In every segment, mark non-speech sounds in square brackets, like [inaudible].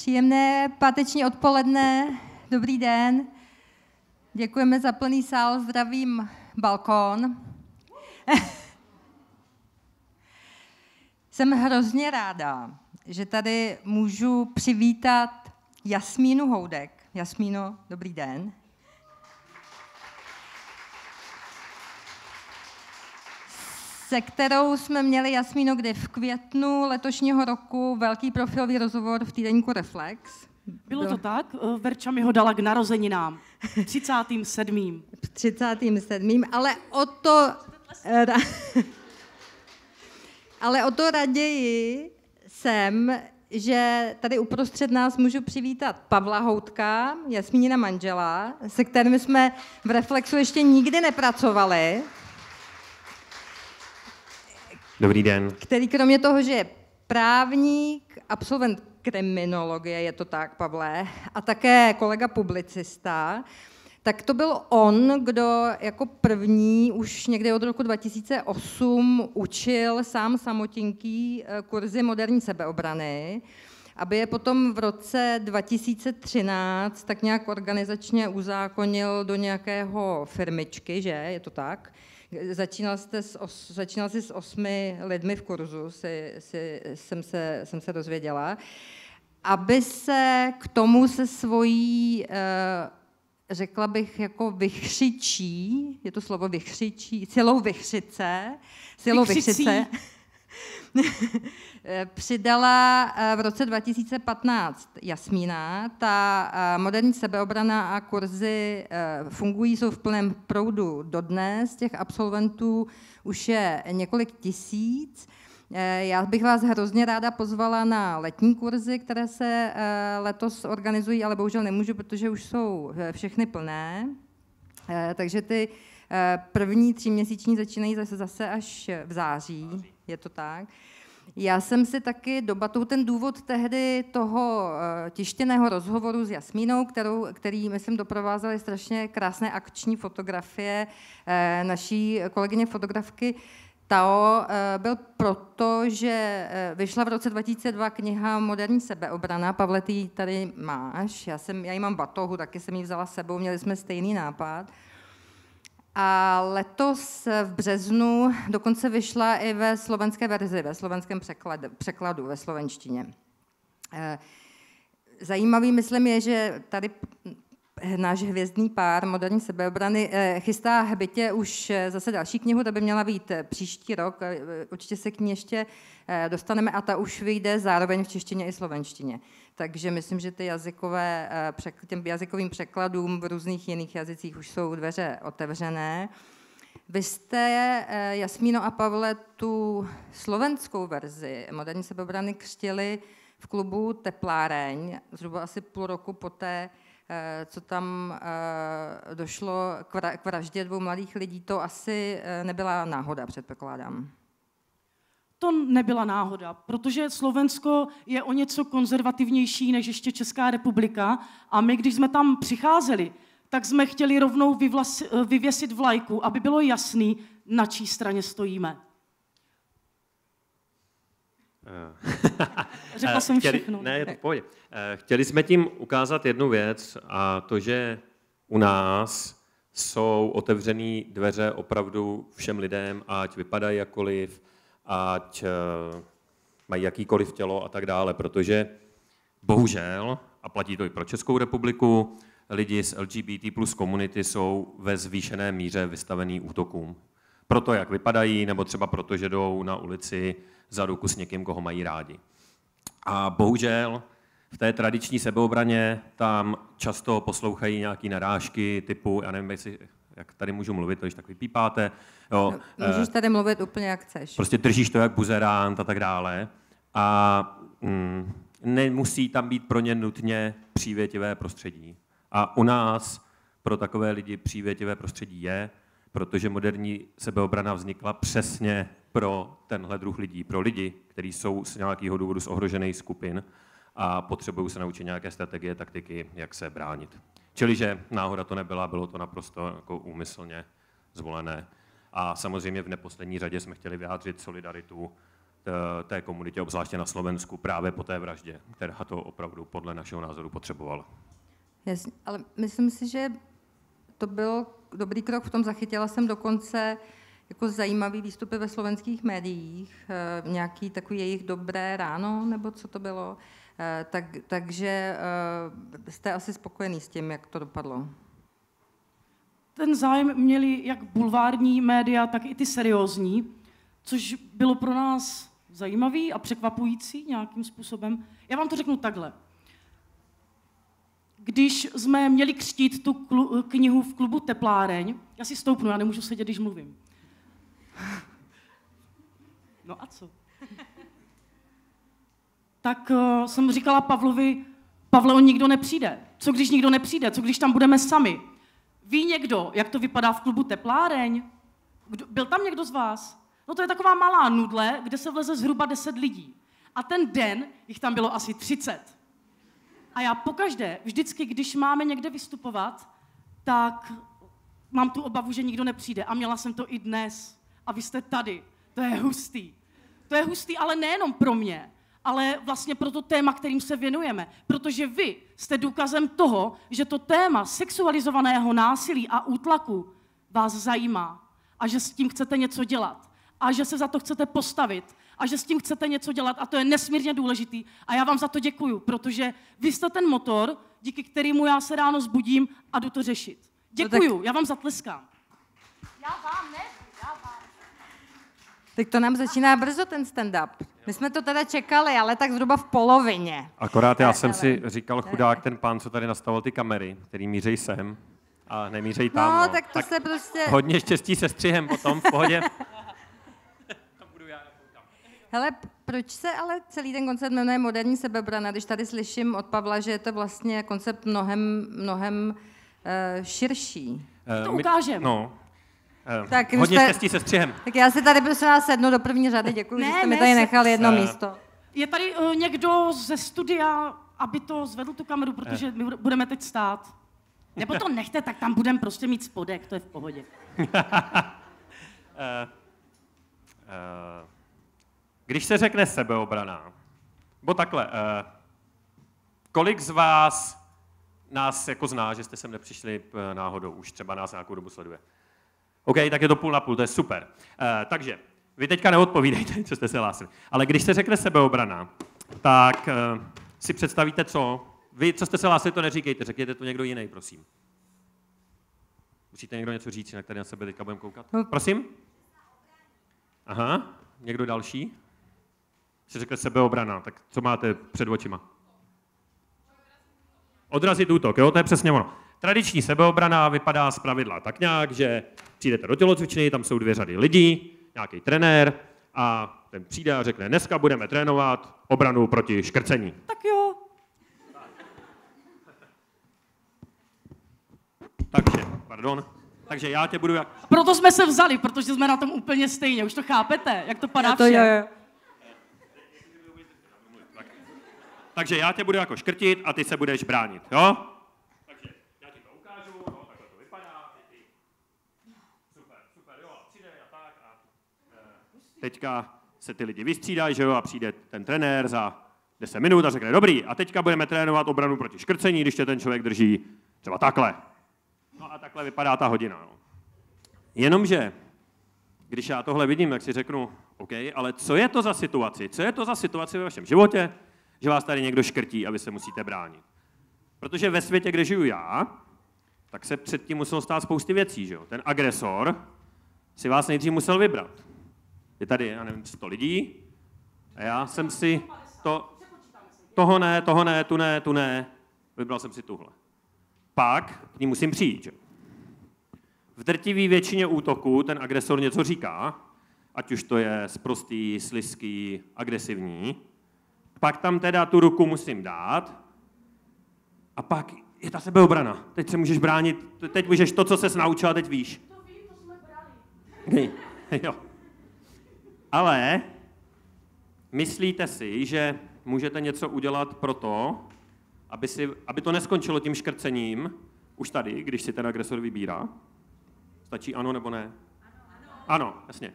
Příjemné páteční odpoledne, dobrý den. Děkujeme za plný sál, zdravím balkón. [laughs] Jsem hrozně ráda, že tady můžu přivítat Jasmínu Houdek. Jasmíno, dobrý den. se kterou jsme měli Jasmíno kdy v květnu letošního roku velký profilový rozhovor v týdenníku Reflex. Bylo to tak? Eh, Verča mi ho dala k narozeninám. 37. 37. Ale o to... [laughs] Ale o to raději jsem, že tady uprostřed nás můžu přivítat Pavla Houtka, Jasmínina manžela, se kterými jsme v Reflexu ještě nikdy nepracovali. Dobrý den. Který kromě toho, že je právník, absolvent kriminologie, je to tak, Pavle, a také kolega publicista, tak to byl on, kdo jako první už někde od roku 2008 učil sám samotinký eh, kurzy moderní sebeobrany, aby je potom v roce 2013 tak nějak organizačně uzákonil do nějakého firmičky, že je to tak? Začínal, jste s os, začínal jsi s osmi lidmi v kurzu, si, si, jsem, se, jsem se dozvěděla. Aby se k tomu se svojí, eh, řekla bych, jako vychřičí, je to slovo vychřičí, silou vychřice, silou vychřice, [laughs] přidala eh, v roce 2015 Jasmína. Ta eh, moderní sebeobrana a kurzy eh, fungují, jsou v plném proudu dodnes. Těch absolventů už je několik tisíc. Já bych vás hrozně ráda pozvala na letní kurzy, které se letos organizují, ale bohužel nemůžu, protože už jsou všechny plné. Takže ty první tříměsíční začínají zase, zase až v září. Je to tak. Já jsem si taky dobatou ten důvod tehdy toho eh, tištěného rozhovoru s Jasmínou, kterou, který, jsem doprovázeli strašně krásné akční fotografie eh, naší kolegyně fotografky Tao, eh, byl proto, že vyšla v roce 2002 kniha Moderní sebeobrana. Pavle, ty tady máš, já, jsem, já ji mám batohu, taky jsem ji vzala sebou, měli jsme stejný nápad. A letos v březnu dokonce vyšla i ve slovenské verzi, ve slovenském překladu, překladu ve slovenštině. Eh, zajímavý, myslím, je, že tady náš hvězdný pár moderní sebeobrany eh, chystá hbitě už eh, zase další knihu, ta by měla být eh, příští rok, určitě se k ní ještě dostaneme a ta už vyjde zároveň v češtině i slovenštině. Takže myslím, že ty jazykové, těm jazykovým překladům v různých jiných jazycích už jsou dveře otevřené. Vy jste, Jasmíno a Pavle, tu slovenskou verzi moderní sebeobrany křtěli v klubu Tepláreň, zhruba asi půl roku poté, Eh, co tam eh, došlo k vraždě dvou mladých lidí, to asi eh, nebyla náhoda, předpokládám. To nebyla náhoda, protože Slovensko je o něco konzervativnější než ještě Česká republika a my, když jsme tam přicházeli, tak jsme chtěli rovnou vyvlas, vyvěsit vlajku, aby bylo jasný, na čí straně stojíme. Eh, Řekla eh, jsem chtěli, všechno. Ne, je to pohodě. Eh, chtěli jsme tím ukázat jednu věc a to, že u nás jsou otevřené dveře opravdu všem lidem, ať vypadají jakoliv, ať mají jakýkoliv tělo a tak dále, protože bohužel, a platí to i pro Českou republiku, lidi z LGBT plus komunity jsou ve zvýšené míře vystavený útokům proto, jak vypadají, nebo třeba proto, že jdou na ulici za ruku s někým, koho mají rádi. A bohužel v té tradiční sebeobraně tam často poslouchají nějaké narážky typu, já nevím, jestli, jak tady můžu mluvit, to když tak vypípáte. Jo, no, eh, můžeš tady mluvit úplně, jak chceš. Prostě držíš to jak buzerant a tak dále. A mm, nemusí tam být pro ně nutně přívětivé prostředí. A u nás pro takové lidi přívětivé prostředí je, protože moderní sebeobrana vznikla přesně pro tenhle druh lidí, pro lidi, kteří jsou z nějakého důvodu z ohrožených skupin a potřebují se naučit nějaké strategie, taktiky, jak se bránit. že náhoda to nebyla, bylo to naprosto jako úmyslně zvolené. A samozřejmě v neposlední řadě jsme chtěli vyjádřit solidaritu eh, té komunitě, obzvláště na Slovensku, právě po té vraždě, která to opravdu podle našeho názoru potřebovala. Jasně, ale myslím si, že to bylo dobrý krok v tom zachytila jsem dokonce jako zajímavý výstupy ve slovenských médiích, eh, nějaký takový jejich dobré ráno, nebo co to bylo. Eh, tak, takže eh, jste asi spokojený s tím, jak to dopadlo? Ten zájem měli jak bulvární média, tak i ty seriózní, což bylo pro nás zajímavý a překvapující nějakým způsobem. Já vám to řeknu takhle když jsme měli křtít tu klu, knihu v klubu Tepláreň, já si stoupnu, já nemůžu sedět, když mluvím. [laughs] No a co? [laughs] Tak uh, jsem říkala Pavlovi, Pavle, on nikdo nepřijde. Co když nikdo nepřijde? Co když tam budeme sami? Ví někdo, jak to vypadá v klubu Tepláreň? Kdo, byl tam někdo z vás? No to je taková malá nudle, kde se vleze zhruba 10 lidí. A ten den jich tam bylo asi 30. A já pokaždé, vždycky, když máme někde vystupovat, tak mám tu obavu, že nikdo nepřijde. A měla jsem to i dnes. A vy jste tady. To je hustý. To je hustý, ale nejenom pro mě, ale vlastně pro to téma, kterým se věnujeme. Protože vy jste důkazem toho, že to téma sexualizovaného násilí a útlaku vás zajímá a že s tím chcete něco dělat a že se za to chcete postavit a že s tím chcete něco dělat a to je nesmírně důležitý. A já vám za to děkuju, protože vy jste ten motor, díky kterému já se ráno zbudím a jdu to řešit. No děkuju, no tak... já vám zatleskám. Já vám, ne? Já vám. Tak to nám začíná brzo ten stand-up. My jsme to teda čekali, ale tak zhruba v polovině. Akorát já ne, jsem ne, si říkal chudák ten pán, co tady nastavil ty kamery, který mířej sem a nemířej no, tam. No, no. tak to tak se prostě... Hodně štěstí se střihem potom, v pohodě. [laughs] Hele, proč se ale celý ten koncept jmenuje moderní sebebrana, když tady slyším od Pavla, že je to vlastně koncept mnohem, mnohem uh, širší? Uh, to ukážeme. No, eh, tak, hodně jste, štěstí se střihem. Tak já si tady prosím vás sednu do první řady, děkuji, ne, že jste mi tady ne, nechali jedno uh, místo. Je tady uh, někdo ze studia, aby to zvedl tu kameru, protože my budeme teď stát. Nebo to nechte, tak tam budeme prostě mít spodek, to je v pohodě. uh, [laughs] uh. Když se řekne sebeobrana, bo takhle, eh, kolik z vás nás jako zná, že jste sem nepřišli eh, náhodou, už třeba nás nějakou dobu sleduje. OK, tak je to půl na půl, to je super. Eh, takže, vy teďka neodpovídejte, [laughs] co jste se hlásili. Ale když se řekne sebeobrana, tak eh, si představíte, co? Vy, co jste se hlásili, to neříkejte, řekněte to někdo jiný, prosím. Musíte někdo něco říct, jinak tady na sebe teďka budeme koukat. No. Prosím? Aha, někdo další? si řekl sebeobrana, tak co máte před očima? Odrazit útok, jo, to je přesně ono. Tradiční sebeobrana vypadá z pravidla tak nějak, že přijdete do tělocvičny, tam jsou dvě řady lidí, nějaký trenér a ten přijde a řekne, dneska budeme trénovat obranu proti škrcení. Tak jo. Takže, pardon. Takže já tě budu jak... Proto jsme se vzali, protože jsme na tom úplně stejně, už to chápete, jak to padá já to vše. Je. takže já tě budu jako škrtit a ty se budeš bránit, jo? Takže já ti to ukážu, no, takhle to vypadá, ty, ty. Super, super, jo, přijde a tak a... Eh. Teďka se ty lidi vystřídají, že jo, a přijde ten trenér za 10 minut a řekne, dobrý, a teďka budeme trénovat obranu proti škrcení, když tě ten člověk drží třeba takhle. No a takhle vypadá ta hodina. No. Jenomže, když já tohle vidím, tak si řeknu, OK, ale co je to za situaci? Co je to za situaci ve vašem životě, že vás tady někdo škrtí a vy se musíte bránit. Protože ve světě, kde žiju já, tak se předtím muselo stát spousty věcí. Že jo? Ten agresor si vás nejdřív musel vybrat. Je tady, já nevím, 100 lidí a já jsem si to, toho ne, toho ne, tu ne, tu ne, vybral jsem si tuhle. Pak k ní musím přijít. Že? V drtivý většině útoků ten agresor něco říká, ať už to je sprostý, sliský, agresivní, pak tam teda tu ruku musím dát a pak je ta sebeobrana. Teď se můžeš bránit, teď můžeš to, co se naučila, teď víš. To ví, to jsme brali. [laughs] jo. Ale myslíte si, že můžete něco udělat pro to, aby, si, aby to neskončilo tím škrcením, už tady, když si ten agresor vybírá? Stačí ano nebo ne? Ano, ano. ano jasně.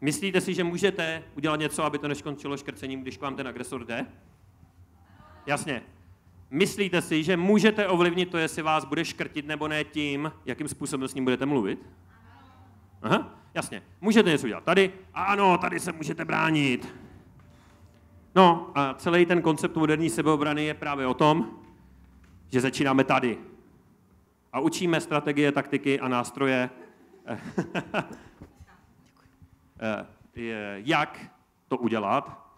Myslíte si, že můžete udělat něco, aby to neskončilo škrcením, když k vám ten agresor jde? Jasně. Myslíte si, že můžete ovlivnit to, jestli vás bude škrtit nebo ne tím, jakým způsobem s ním budete mluvit? Aha, jasně. Můžete něco udělat tady a ano, tady se můžete bránit. No a celý ten koncept moderní sebeobrany je právě o tom, že začínáme tady. A učíme strategie, taktiky a nástroje [laughs] Eh, jak to udělat,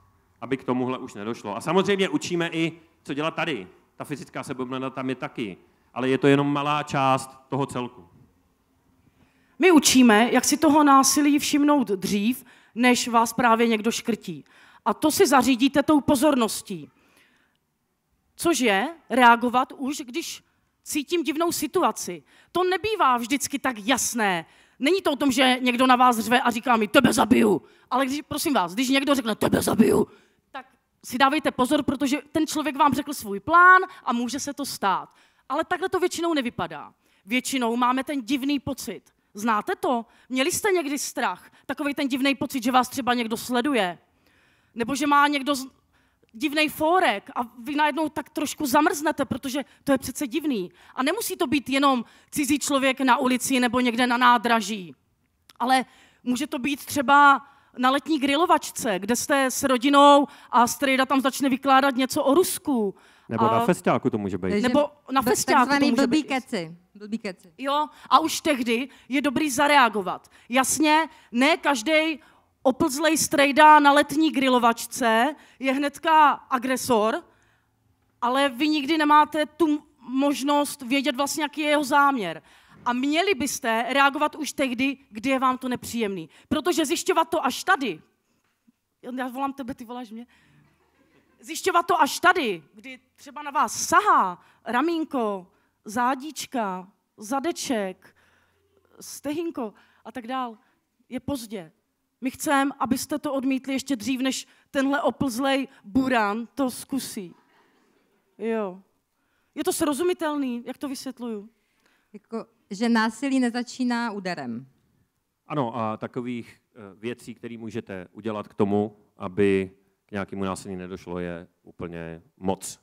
aby k tomuhle už nedošlo. A samozřejmě učíme i, co dělat tady. Ta fyzická sebeobrana tam je taky, ale je to jenom malá část toho celku. My učíme, jak si toho násilí všimnout dřív, než vás právě někdo škrtí. A to si zařídíte tou pozorností. Což je reagovat už, když cítím divnou situaci. To nebývá vždycky tak jasné, Není to o tom, že někdo na vás řve a říká mi, tebe zabiju. Ale když, prosím vás, když někdo řekne, tebe zabiju, tak si dávejte pozor, protože ten člověk vám řekl svůj plán a může se to stát. Ale takhle to většinou nevypadá. Většinou máme ten divný pocit. Znáte to? Měli jste někdy strach? Takový ten divný pocit, že vás třeba někdo sleduje? Nebo že má někdo divný fórek a vy najednou tak trošku zamrznete, protože to je přece divný. A nemusí to být jenom cizí člověk na ulici nebo někde na nádraží, ale může to být třeba na letní grilovačce, kde jste s rodinou a strejda tam začne vykládat něco o Rusku. Nebo a... na festiáku to může být. Nebo na festiáku to může blbý být. Keci. Blbý keci. Jo, a už tehdy je dobrý zareagovat. Jasně, ne každý oplzlej strejda na letní grilovačce je hnedka agresor, ale vy nikdy nemáte tu možnost vědět vlastně, jaký je jeho záměr. A měli byste reagovat už tehdy, kdy je vám to nepříjemný. Protože zjišťovat to až tady, já volám tebe, ty voláš mě, zjišťovat to až tady, kdy třeba na vás sahá ramínko, zádíčka, zadeček, stehinko a tak dál, je pozdě. My chceme, abyste to odmítli ještě dřív, než tenhle oplzlej burán to zkusí. Jo. Je to srozumitelný, jak to vysvětluju? Jako, že násilí nezačíná úderem. Ano, a takových eh, věcí, které můžete udělat k tomu, aby k nějakému násilí nedošlo, je úplně moc.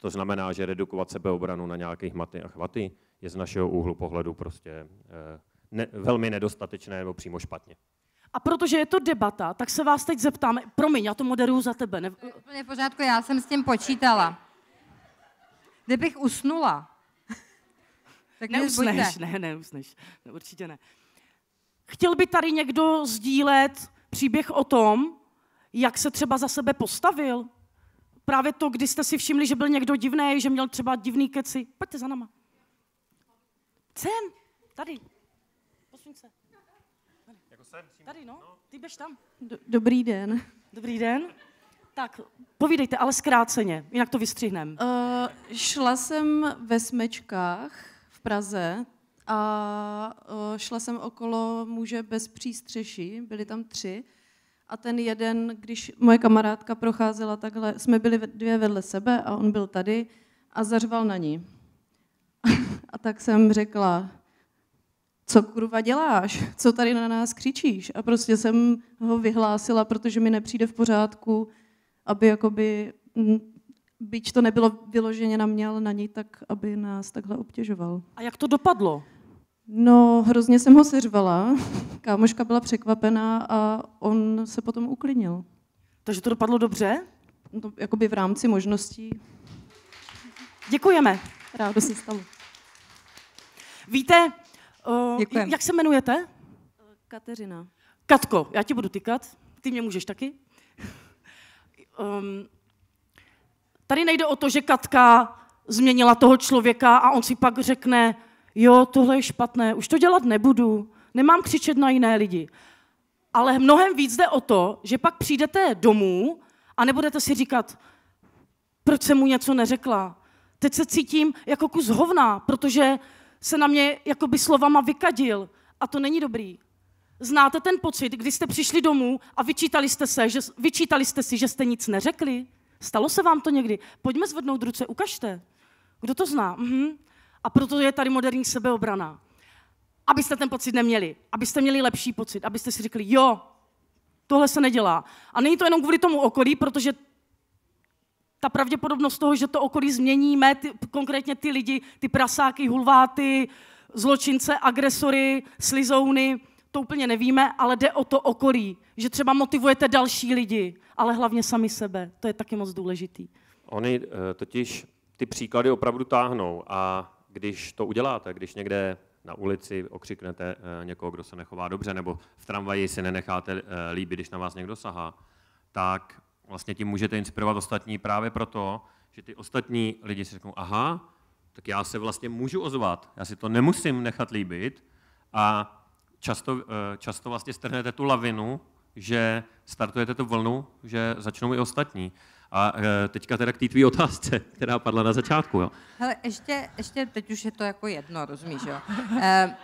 To znamená, že redukovat sebeobranu na nějaké hmaty a chvaty je z našeho úhlu pohledu prostě eh, ne, velmi nedostatečné nebo přímo špatně. A protože je to debata, tak se vás teď zeptám, promiň, já to moderuju za tebe. Ne... To je úplně pořádku, já jsem s tím počítala. Kdybych usnula, tak Neusneš, ne, neusneš, ne, no, určitě ne. Chtěl by tady někdo sdílet příběh o tom, jak se třeba za sebe postavil? Právě to, kdy jste si všimli, že byl někdo divný, že měl třeba divný keci. Pojďte za nama. Sem, tady. Posuň se sem. Tady, no. no. Ty běž tam. Do, dobrý den. Dobrý den. Tak, povídejte, ale zkráceně, jinak to vystřihnem. Uh, eh, šla jsem ve Smečkách v Praze a uh, šla jsem okolo muže bez přístřeší, byli tam tři. A ten jeden, když moje kamarádka procházela takhle, jsme byli dvě vedle sebe a on byl tady a zařval na ní. [laughs] a tak jsem řekla, co kurva děláš, co tady na nás křičíš. A prostě jsem ho vyhlásila, protože mi nepřijde v pořádku, aby jakoby, byť to nebylo vyloženě na mě, ale na něj, tak aby nás takhle obtěžoval. A jak to dopadlo? No, hrozně jsem ho seřvala. [laughs] Kámoška byla překvapená a on se potom uklidnil. Takže to dopadlo dobře? No, jakoby v rámci možností. Děkujeme. Rádo se stalo. Víte, Děkujem. Jak se jmenujete? Kateřina. Katko, já ti budu tykat, ty mě můžeš taky. [laughs] um, tady nejde o to, že Katka změnila toho člověka a on si pak řekne, jo, tohle je špatné, už to dělat nebudu, nemám křičet na jiné lidi. Ale mnohem víc jde o to, že pak přijdete domů a nebudete si říkat, proč jsem mu něco neřekla. Teď se cítím jako kus hovna, protože se na mě jakoby slovama vykadil. A to není dobrý. Znáte ten pocit, kdy jste přišli domů a vyčítali jste, se, že, vyčítali jste si, že jste nic neřekli? Stalo se vám to někdy? Pojďme zvednout ruce, ukažte. Kdo to zná? Mhm. A proto je tady moderní sebeobrana. Abyste ten pocit neměli, abyste měli lepší pocit, abyste si řekli, jo, tohle se nedělá. A není to jenom kvůli tomu okolí, protože ta pravděpodobnost toho, že to okolí změníme, ty, konkrétně ty lidi, ty prasáky, hulváty, zločince, agresory, slizouny, to úplně nevíme, ale jde o to okolí, že třeba motivujete další lidi, ale hlavně sami sebe. To je taky moc důležitý. Oni eh, totiž ty příklady opravdu táhnou a když to uděláte, když někde na ulici okřiknete eh, někoho, kdo se nechová dobře, nebo v tramvaji si nenecháte eh, líbit, když na vás někdo sahá, tak vlastně tím můžete inspirovat ostatní právě proto, že ty ostatní lidi si řeknou, aha, tak já se vlastně můžu ozvat, já si to nemusím nechat líbit a často, eh, často vlastně strhnete tu lavinu, že startujete tu vlnu, že začnou i ostatní. A eh, teďka teda k té tvý otázce, [laughs] která padla na začátku. Jo. Hele, ještě, ještě teď už je to jako jedno, rozumíš, jo? [laughs] Eh,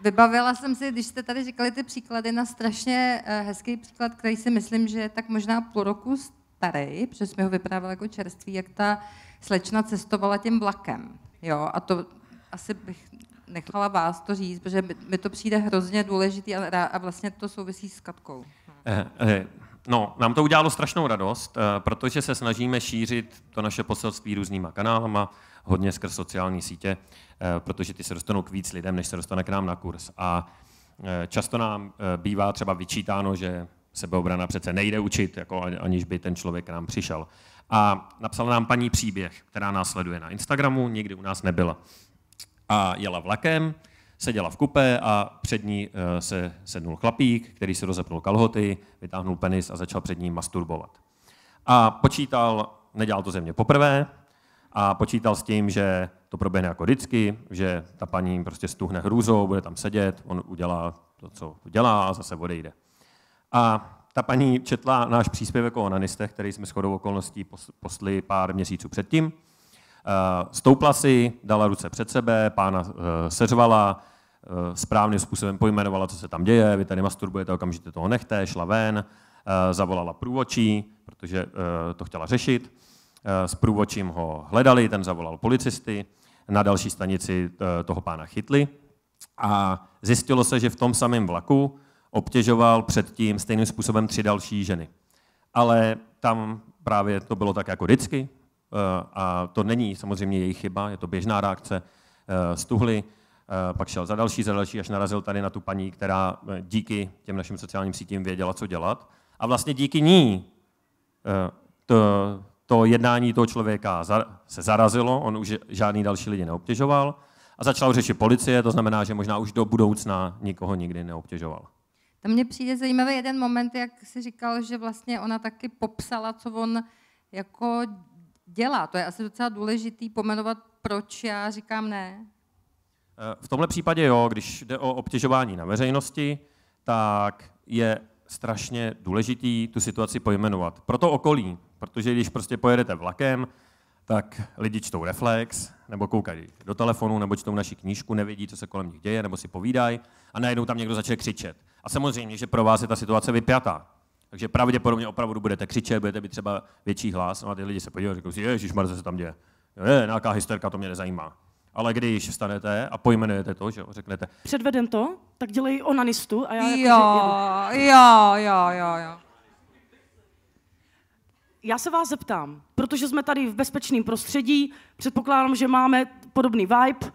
Vybavila jsem si, když jste tady říkali ty příklady, na strašně eh, hezký příklad, který si myslím, že je tak možná půl roku starý, protože jsme ho vyprávěli jako čerstvý, jak ta slečna cestovala tím vlakem. Jo, a to asi bych nechala vás to říct, protože mi to přijde hrozně důležitý a vlastně to souvisí s Katkou. Eh, eh, no, nám to udělalo strašnou radost, protože se snažíme šířit to naše poselství různýma kanálama, hodně skrz sociální sítě, eh, protože ty se dostanou k víc lidem, než se dostane k nám na kurz. A eh, často nám eh, bývá třeba vyčítáno, že sebeobrana přece nejde učit, jako aniž by ten člověk k nám přišel. A napsala nám paní příběh, která nás sleduje na Instagramu, nikdy u nás nebyla. A jela vlakem, seděla v kupé a před ní se sednul chlapík, který si rozepnul kalhoty, vytáhnul penis a začal před ním masturbovat. A počítal, nedělal to země poprvé, a počítal s tím, že to proběhne jako vždycky, že ta paní prostě stuhne hrůzou, bude tam sedět, on udělá to, co udělá, a zase odejde. A ta paní četla náš příspěvek o onanistech, který jsme shodou okolností posli pár měsíců předtím. Eh, stoupla si, dala ruce před sebe, pána eh, seřvala, eh, správným způsobem pojmenovala, co se tam děje, vy tady masturbujete, okamžitě toho nechte, šla ven, zavolala průvočí, protože to chtěla řešit Eh, s průvočím ho hledali, ten zavolal policisty, na další stanici eh, toho pána chytli a zjistilo se, že v tom samém vlaku obtěžoval předtím stejným způsobem tři další ženy. Ale tam právě to bylo tak jako vždycky eh, a to není samozřejmě jejich chyba, je to běžná reakce, stuhly, pak šel za další, za další, až narazil tady na tu paní, která díky těm našim sociálním sítím věděla, co dělat. A vlastně díky ní to, to jednání toho člověka se zarazilo, on už žádný další lidi neobtěžoval a začal řešit policie, to znamená, že možná už do budoucna nikoho nikdy neobtěžoval. Tam mně přijde zajímavý jeden moment, jak si říkal, že vlastně ona taky popsala, co on jako dělá. To je asi docela důležitý pomenovat, proč já říkám ne. Eh, v tomhle případě jo, když jde o obtěžování na veřejnosti, tak je strašně důležitý tu situaci pojmenovat. Proto okolí, Protože když prostě pojedete vlakem, tak lidi čtou reflex, nebo koukají do telefonu, nebo čtou naši knížku, nevidí, co se kolem nich děje, nebo si povídají a najednou tam někdo začne křičet. A samozřejmě, že pro vás je ta situace vypjatá. Takže pravděpodobně opravdu budete křičet, budete být třeba větší hlas, no a ty lidi se podívají a řeknou si, ježiš, co se tam děje. Je, nějaká hysterka, to mě nezajímá. Ale když vstanete a pojmenujete to, že jo, řeknete. Předvedem to, tak dělej onanistu a já jako, jo, jo, jo, jo, jo já se vás zeptám, protože jsme tady v bezpečném prostředí, předpokládám, že máme podobný vibe,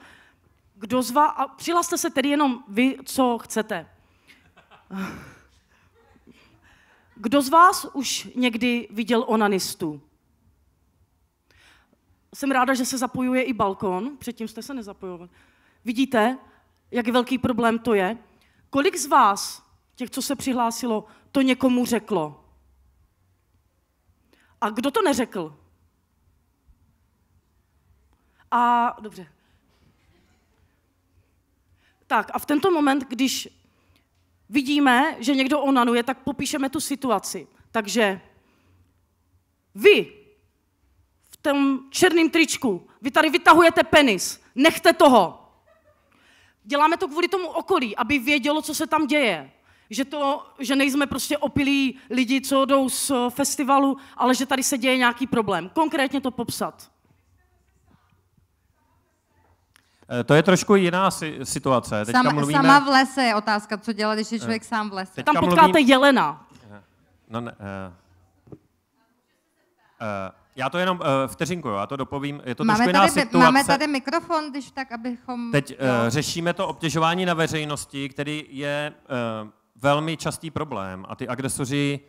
kdo z vás, a přihlaste se tedy jenom vy, co chcete. Kdo z vás už někdy viděl onanistu? Jsem ráda, že se zapojuje i balkon, předtím jste se nezapojovali. Vidíte, jak velký problém to je? Kolik z vás, těch, co se přihlásilo, to někomu řeklo? A kdo to neřekl? A dobře. Tak a v tento moment, když vidíme, že někdo onanuje, tak popíšeme tu situaci. Takže vy v tom černém tričku, vy tady vytahujete penis, nechte toho. Děláme to kvůli tomu okolí, aby vědělo, co se tam děje že, to, že nejsme prostě opilí lidi, co jdou z eh, festivalu, ale že tady se děje nějaký problém. Konkrétně to popsat. Eh, to je trošku jiná situace. Teďka sama, mluvíme... sama v lese je otázka, co dělat, když je eh, člověk sám v lese. Teďka Tam potkáte mluvím... jelena. No, ne, uh... Uh, já to jenom uh, vteřinku, já to dopovím. Je to máme, tady, situace. máme tady mikrofon, když tak, abychom... Teď uh, řešíme to obtěžování na veřejnosti, který je uh, velmi častý problém a ty agresoři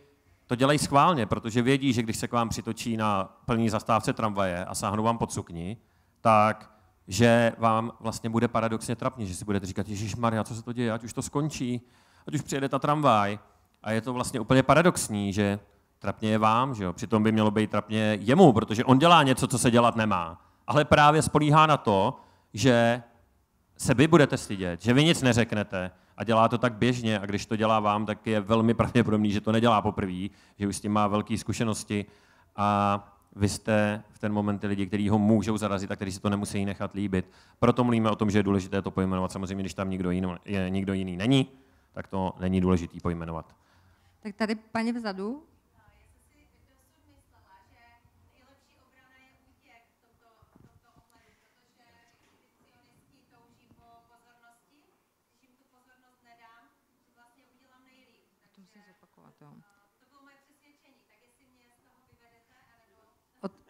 to dělají schválně, protože vědí, že když se k vám přitočí na plní zastávce tramvaje a sáhnou vám pod sukni, tak že vám vlastně bude paradoxně trapně, že si budete říkat, Ježíš Maria, co se to děje, ať už to skončí, ať už přijede ta tramvaj. A je to vlastně úplně paradoxní, že trapně je vám, že jo? přitom by mělo být trapně jemu, protože on dělá něco, co se dělat nemá. Ale právě spolíhá na to, že se vy budete stydět, že vy nic neřeknete, a dělá to tak běžně a když to dělá vám, tak je velmi pravděpodobný, že to nedělá poprvé, že už s tím má velké zkušenosti a vy jste v ten moment ty lidi, kteří ho můžou zarazit a kteří si to nemusí nechat líbit. Proto mluvíme o tom, že je důležité to pojmenovat. Samozřejmě, když tam nikdo jiný, je, nikdo jiný není, tak to není důležité pojmenovat. Tak tady paní vzadu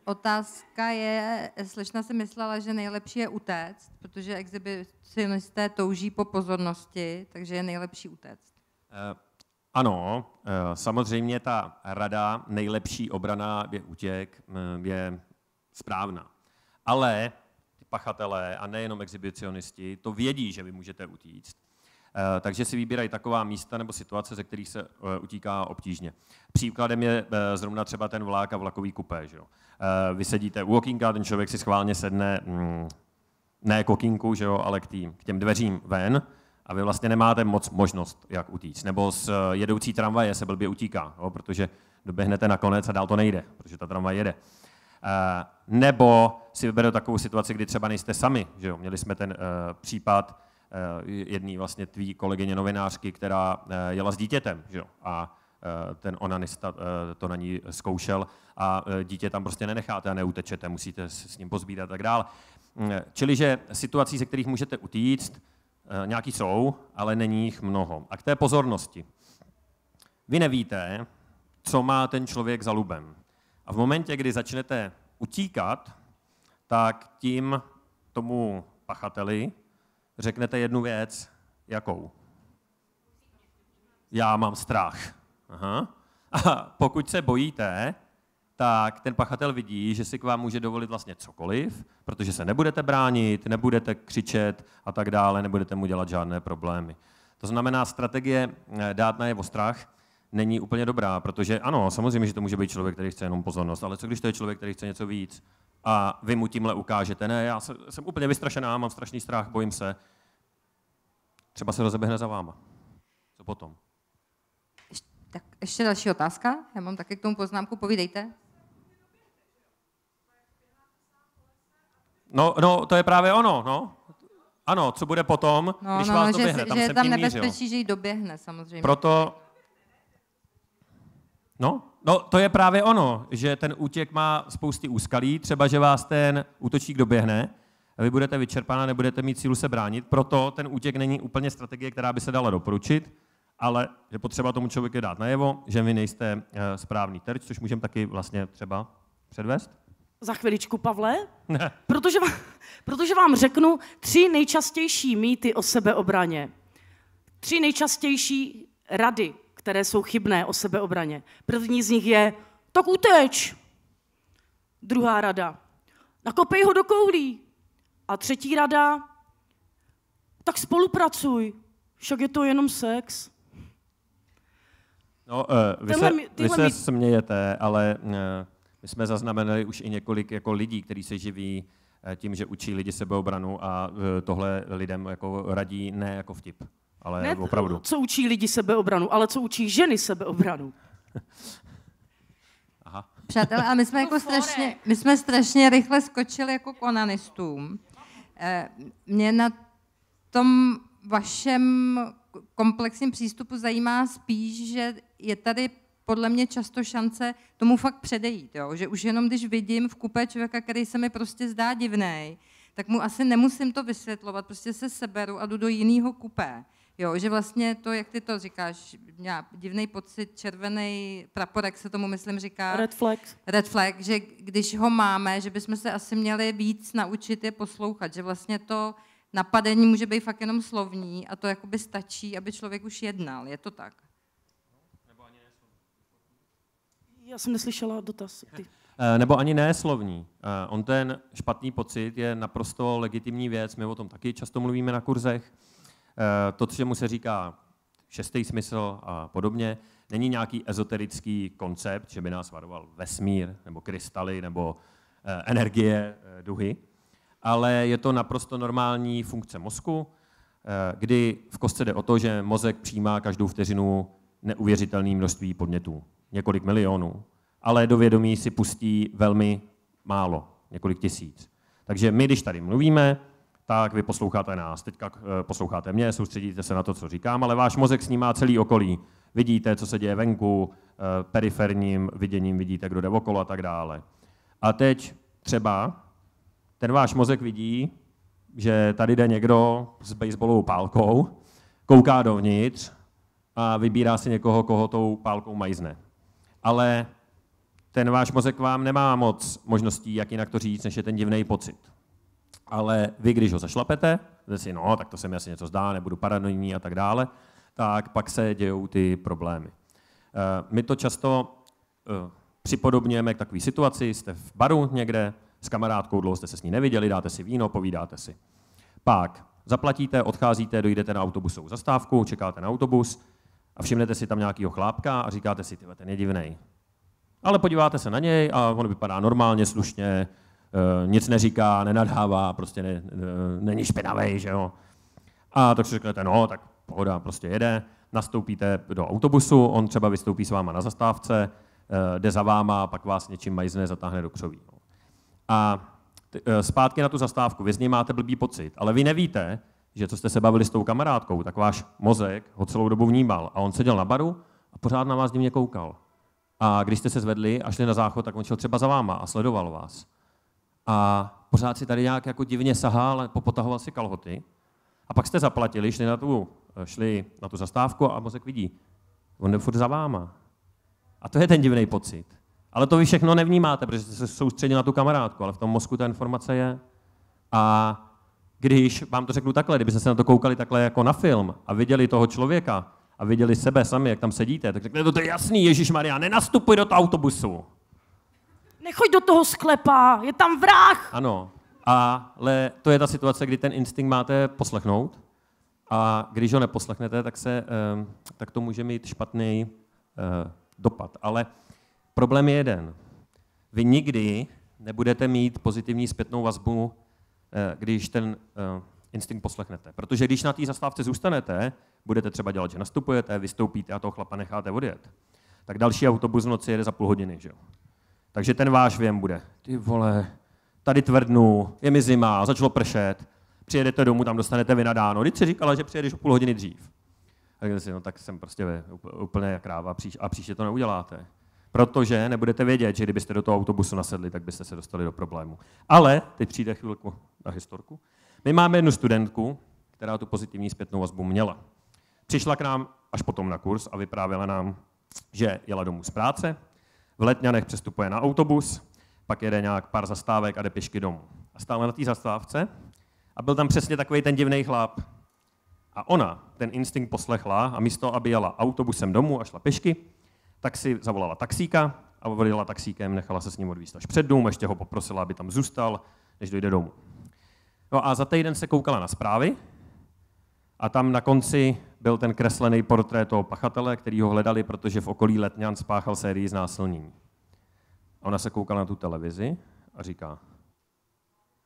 Otázka je, slečna si myslela, že nejlepší je utéct, protože exhibicionisté touží po pozornosti, takže je nejlepší utéct. Uh, ano, uh, samozřejmě ta rada nejlepší obrana je útěk, eh, je správná. Ale pachatelé a nejenom exhibicionisti to vědí, že vy můžete utíct Eh, takže si vybírají taková místa nebo situace, ze kterých se eh, utíká obtížně. Příkladem je eh, zrovna třeba ten vlák a vlakový kupé. Že jo? Vy sedíte u okýnka, ten člověk si schválně sedne mm, ne k okýnku, že jo, ale k, tým, k těm dveřím ven, a vy vlastně nemáte moc možnost, jak utíct. Nebo z jedoucí tramvaje se blbě utíká, jo, protože doběhnete na konec a dál to nejde, protože ta tramvaj jede. Nebo si vyberete takovou situaci, kdy třeba nejste sami. Že jo? Měli jsme ten případ Eh, jedné vlastně tvý kolegyně novinářky, která eh, jela s dítětem. Že jo? A eh, ten onanista to na ní zkoušel a dítě tam prostě nenecháte a neutečete, musíte s ním pozbírat a tak dál. Mm, čili, že situací, ze kterých můžete utíct, nějaký jsou, ale není jich mnoho. A k té pozornosti. Vy nevíte, co má ten člověk za lubem. A v momentě, kdy začnete utíkat, tak tím tomu pachateli řeknete jednu věc, jakou? Já mám strach. Aha. A pokud se bojíte, tak ten pachatel vidí, že si k vám může dovolit vlastně cokoliv, protože se nebudete bránit, nebudete křičet a tak dále, nebudete mu dělat žádné problémy. To znamená, strategie eh, dát najevo strach není úplně dobrá, protože ano, samozřejmě, že to může být člověk, který chce jenom pozornost, ale co když to je člověk, který chce něco víc a vy mu tímhle ukážete, ne, já jsem, jsem úplně vystrašená, mám strašný strach, bojím se, třeba se rozeběhne za váma. Co potom? Tak ještě další otázka, já mám taky k tomu poznámku, povídejte. No, no, to je právě ono, no. Ano, co bude potom, no, když no, vás no, doběhne, že, tam že se tam nebezpečí, že ji doběhne samozřejmě. Proto No, no, to je právě ono, že ten útěk má spousty úskalí, třeba, že vás ten útočník doběhne, a vy budete vyčerpaná, nebudete mít sílu se bránit, proto ten útěk není úplně strategie, která by se dala doporučit, ale je potřeba tomu člověku dát najevo, že vy nejste eh, správný terč, což můžeme taky vlastně třeba předvést. Za chviličku, Pavle, ne. [laughs] protože, vám, protože vám řeknu tři nejčastější mýty o sebeobraně. Tři nejčastější rady které jsou chybné o sebeobraně. První z nich je, tak uteč. Druhá rada, nakopej ho do koulí. A třetí rada, tak spolupracuj, však je to jenom sex. No, uh, vy, tenhle, se, vy se mít... smějete, ale uh, my jsme zaznamenali už i několik jako lidí, kteří se živí uh, tím, že učí lidi sebeobranu a uh, tohle lidem jako radí ne jako vtip. Ale ne, opravdu. co učí lidi sebeobranu, ale co učí ženy sebeobranu. [laughs] Aha. Přátelé, a my jsme, jako strašně, my jsme strašně rychle skočili jako konanistům. Eh, mě na tom vašem komplexním přístupu zajímá spíš, že je tady podle mě často šance tomu fakt předejít. Jo? Že už jenom když vidím v kupe člověka, který se mi prostě zdá divný, tak mu asi nemusím to vysvětlovat, prostě se seberu a jdu do jiného kupé. Jo, že vlastně to, jak ty to říkáš, měla divný pocit, červený praporek se tomu, myslím, říká. Red flag. Red flag, že když ho máme, že bychom se asi měli víc naučit je poslouchat, že vlastně to napadení může být fakt jenom slovní a to jakoby stačí, aby člověk už jednal, je to tak? Já jsem neslyšela dotaz. Ty. [laughs] Eh, nebo ani ne slovní. Eh, on ten špatný pocit je naprosto legitimní věc, my o tom taky často mluvíme na kurzech, Eh, to, čemu se říká šestý smysl a podobně, není nějaký ezoterický koncept, že by nás varoval vesmír, nebo krystaly, nebo eh, energie, eh, duhy, ale je to naprosto normální funkce mozku, kdy v kostce jde o to, že mozek přijímá každou vteřinu neuvěřitelné množství podnětů, několik milionů, ale do vědomí si pustí velmi málo, několik tisíc. Takže my, když tady mluvíme, tak vy posloucháte nás. Teďka eh, posloucháte mě, soustředíte se na to, co říkám, ale váš mozek snímá celý okolí. Vidíte, co se děje venku, eh, periferním viděním vidíte, kdo jde okolo a tak dále. A teď třeba ten váš mozek vidí, že tady jde někdo s baseballovou pálkou, kouká dovnitř a vybírá si někoho, koho tou pálkou majzne. Ale ten váš mozek vám nemá moc možností, jak jinak to říct, než je ten divný pocit ale vy, když ho zašlapete, si, no, tak to se mi asi něco zdá, nebudu paranoidní a tak dále, tak pak se dějou ty problémy. Eh, my to často eh, připodobněme k takové situaci, jste v baru někde, s kamarádkou, dlouho jste se s ní neviděli, dáte si víno, povídáte si. Pak zaplatíte, odcházíte, dojdete na autobusovou zastávku, čekáte na autobus a všimnete si tam nějakého chlápka a říkáte si, ty ten je divnej. Ale podíváte se na něj a on vypadá normálně, slušně, Eh, nic neříká, nenadhává, prostě ne, eh, není špinavý, že jo. A tak si řeknete, no, tak pohoda, prostě jede, nastoupíte do autobusu, on třeba vystoupí s váma na zastávce, eh, jde za váma, pak vás něčím majzne, zatáhne do křoví. No. A zpátky na tu zastávku, vy z něj máte blbý pocit, ale vy nevíte, že co jste se bavili s tou kamarádkou, tak váš mozek ho celou dobu vnímal a on seděl na baru a pořád na vás divně koukal. A když jste se zvedli a šli na záchod, tak on šel třeba za váma a sledoval vás a pořád si tady nějak jako divně sahal, popotahoval si kalhoty. A pak jste zaplatili, šli na tu, šli na tu zastávku a mozek vidí, on je furt za váma. A to je ten divný pocit. Ale to vy všechno nevnímáte, protože jste se soustředili na tu kamarádku, ale v tom mozku ta informace je. A když vám to řeknu takhle, kdybyste se na to koukali takhle jako na film a viděli toho člověka a viděli sebe sami, jak tam sedíte, tak řeknete, no to je jasný, Ježíš Maria, nenastupuj do toho autobusu. Nechoď do toho sklepa, je tam vrah. Ano, ale to je ta situace, kdy ten instinkt máte poslechnout a když ho neposlechnete, tak, se, ehm, tak to může mít špatný eh, dopad. Ale problém je jeden. Vy nikdy nebudete mít pozitivní zpětnou vazbu, eh, když ten eh, instinkt poslechnete. Protože když na té zastávce zůstanete, budete třeba dělat, že nastupujete, vystoupíte a toho chlapa necháte odjet, tak další autobus v noci jede za půl hodiny. Že jo? Takže ten váš věm bude, ty vole, tady tvrdnu, je mi zima, začalo pršet, přijedete domů, tam dostanete vynadáno. Když si říkala, že přijedeš o půl hodiny dřív. A řekl si, no tak jsem prostě úplně kráva a příště to neuděláte. Protože nebudete vědět, že kdybyste do toho autobusu nasedli, tak byste se dostali do problému. Ale, teď přijde chvilku na historku, my máme jednu studentku, která tu pozitivní zpětnou vazbu měla. Přišla k nám až potom na kurz a vyprávěla nám, že jela domů z práce, v Letňanech přestupuje na autobus, pak jede nějak pár zastávek a jde pěšky domů. A stále na té zastávce a byl tam přesně takový ten divný chlap. A ona ten instinkt poslechla a místo, aby jela autobusem domů a šla pěšky, tak si zavolala taxíka a odjela taxíkem, nechala se s ním odvíst až před dům, ještě ho poprosila, aby tam zůstal, než dojde domů. No a za týden se koukala na zprávy a tam na konci byl ten kreslený portrét toho pachatele, který ho hledali, protože v okolí Letňan spáchal sérii znásilnění. A ona se koukala na tu televizi a říká,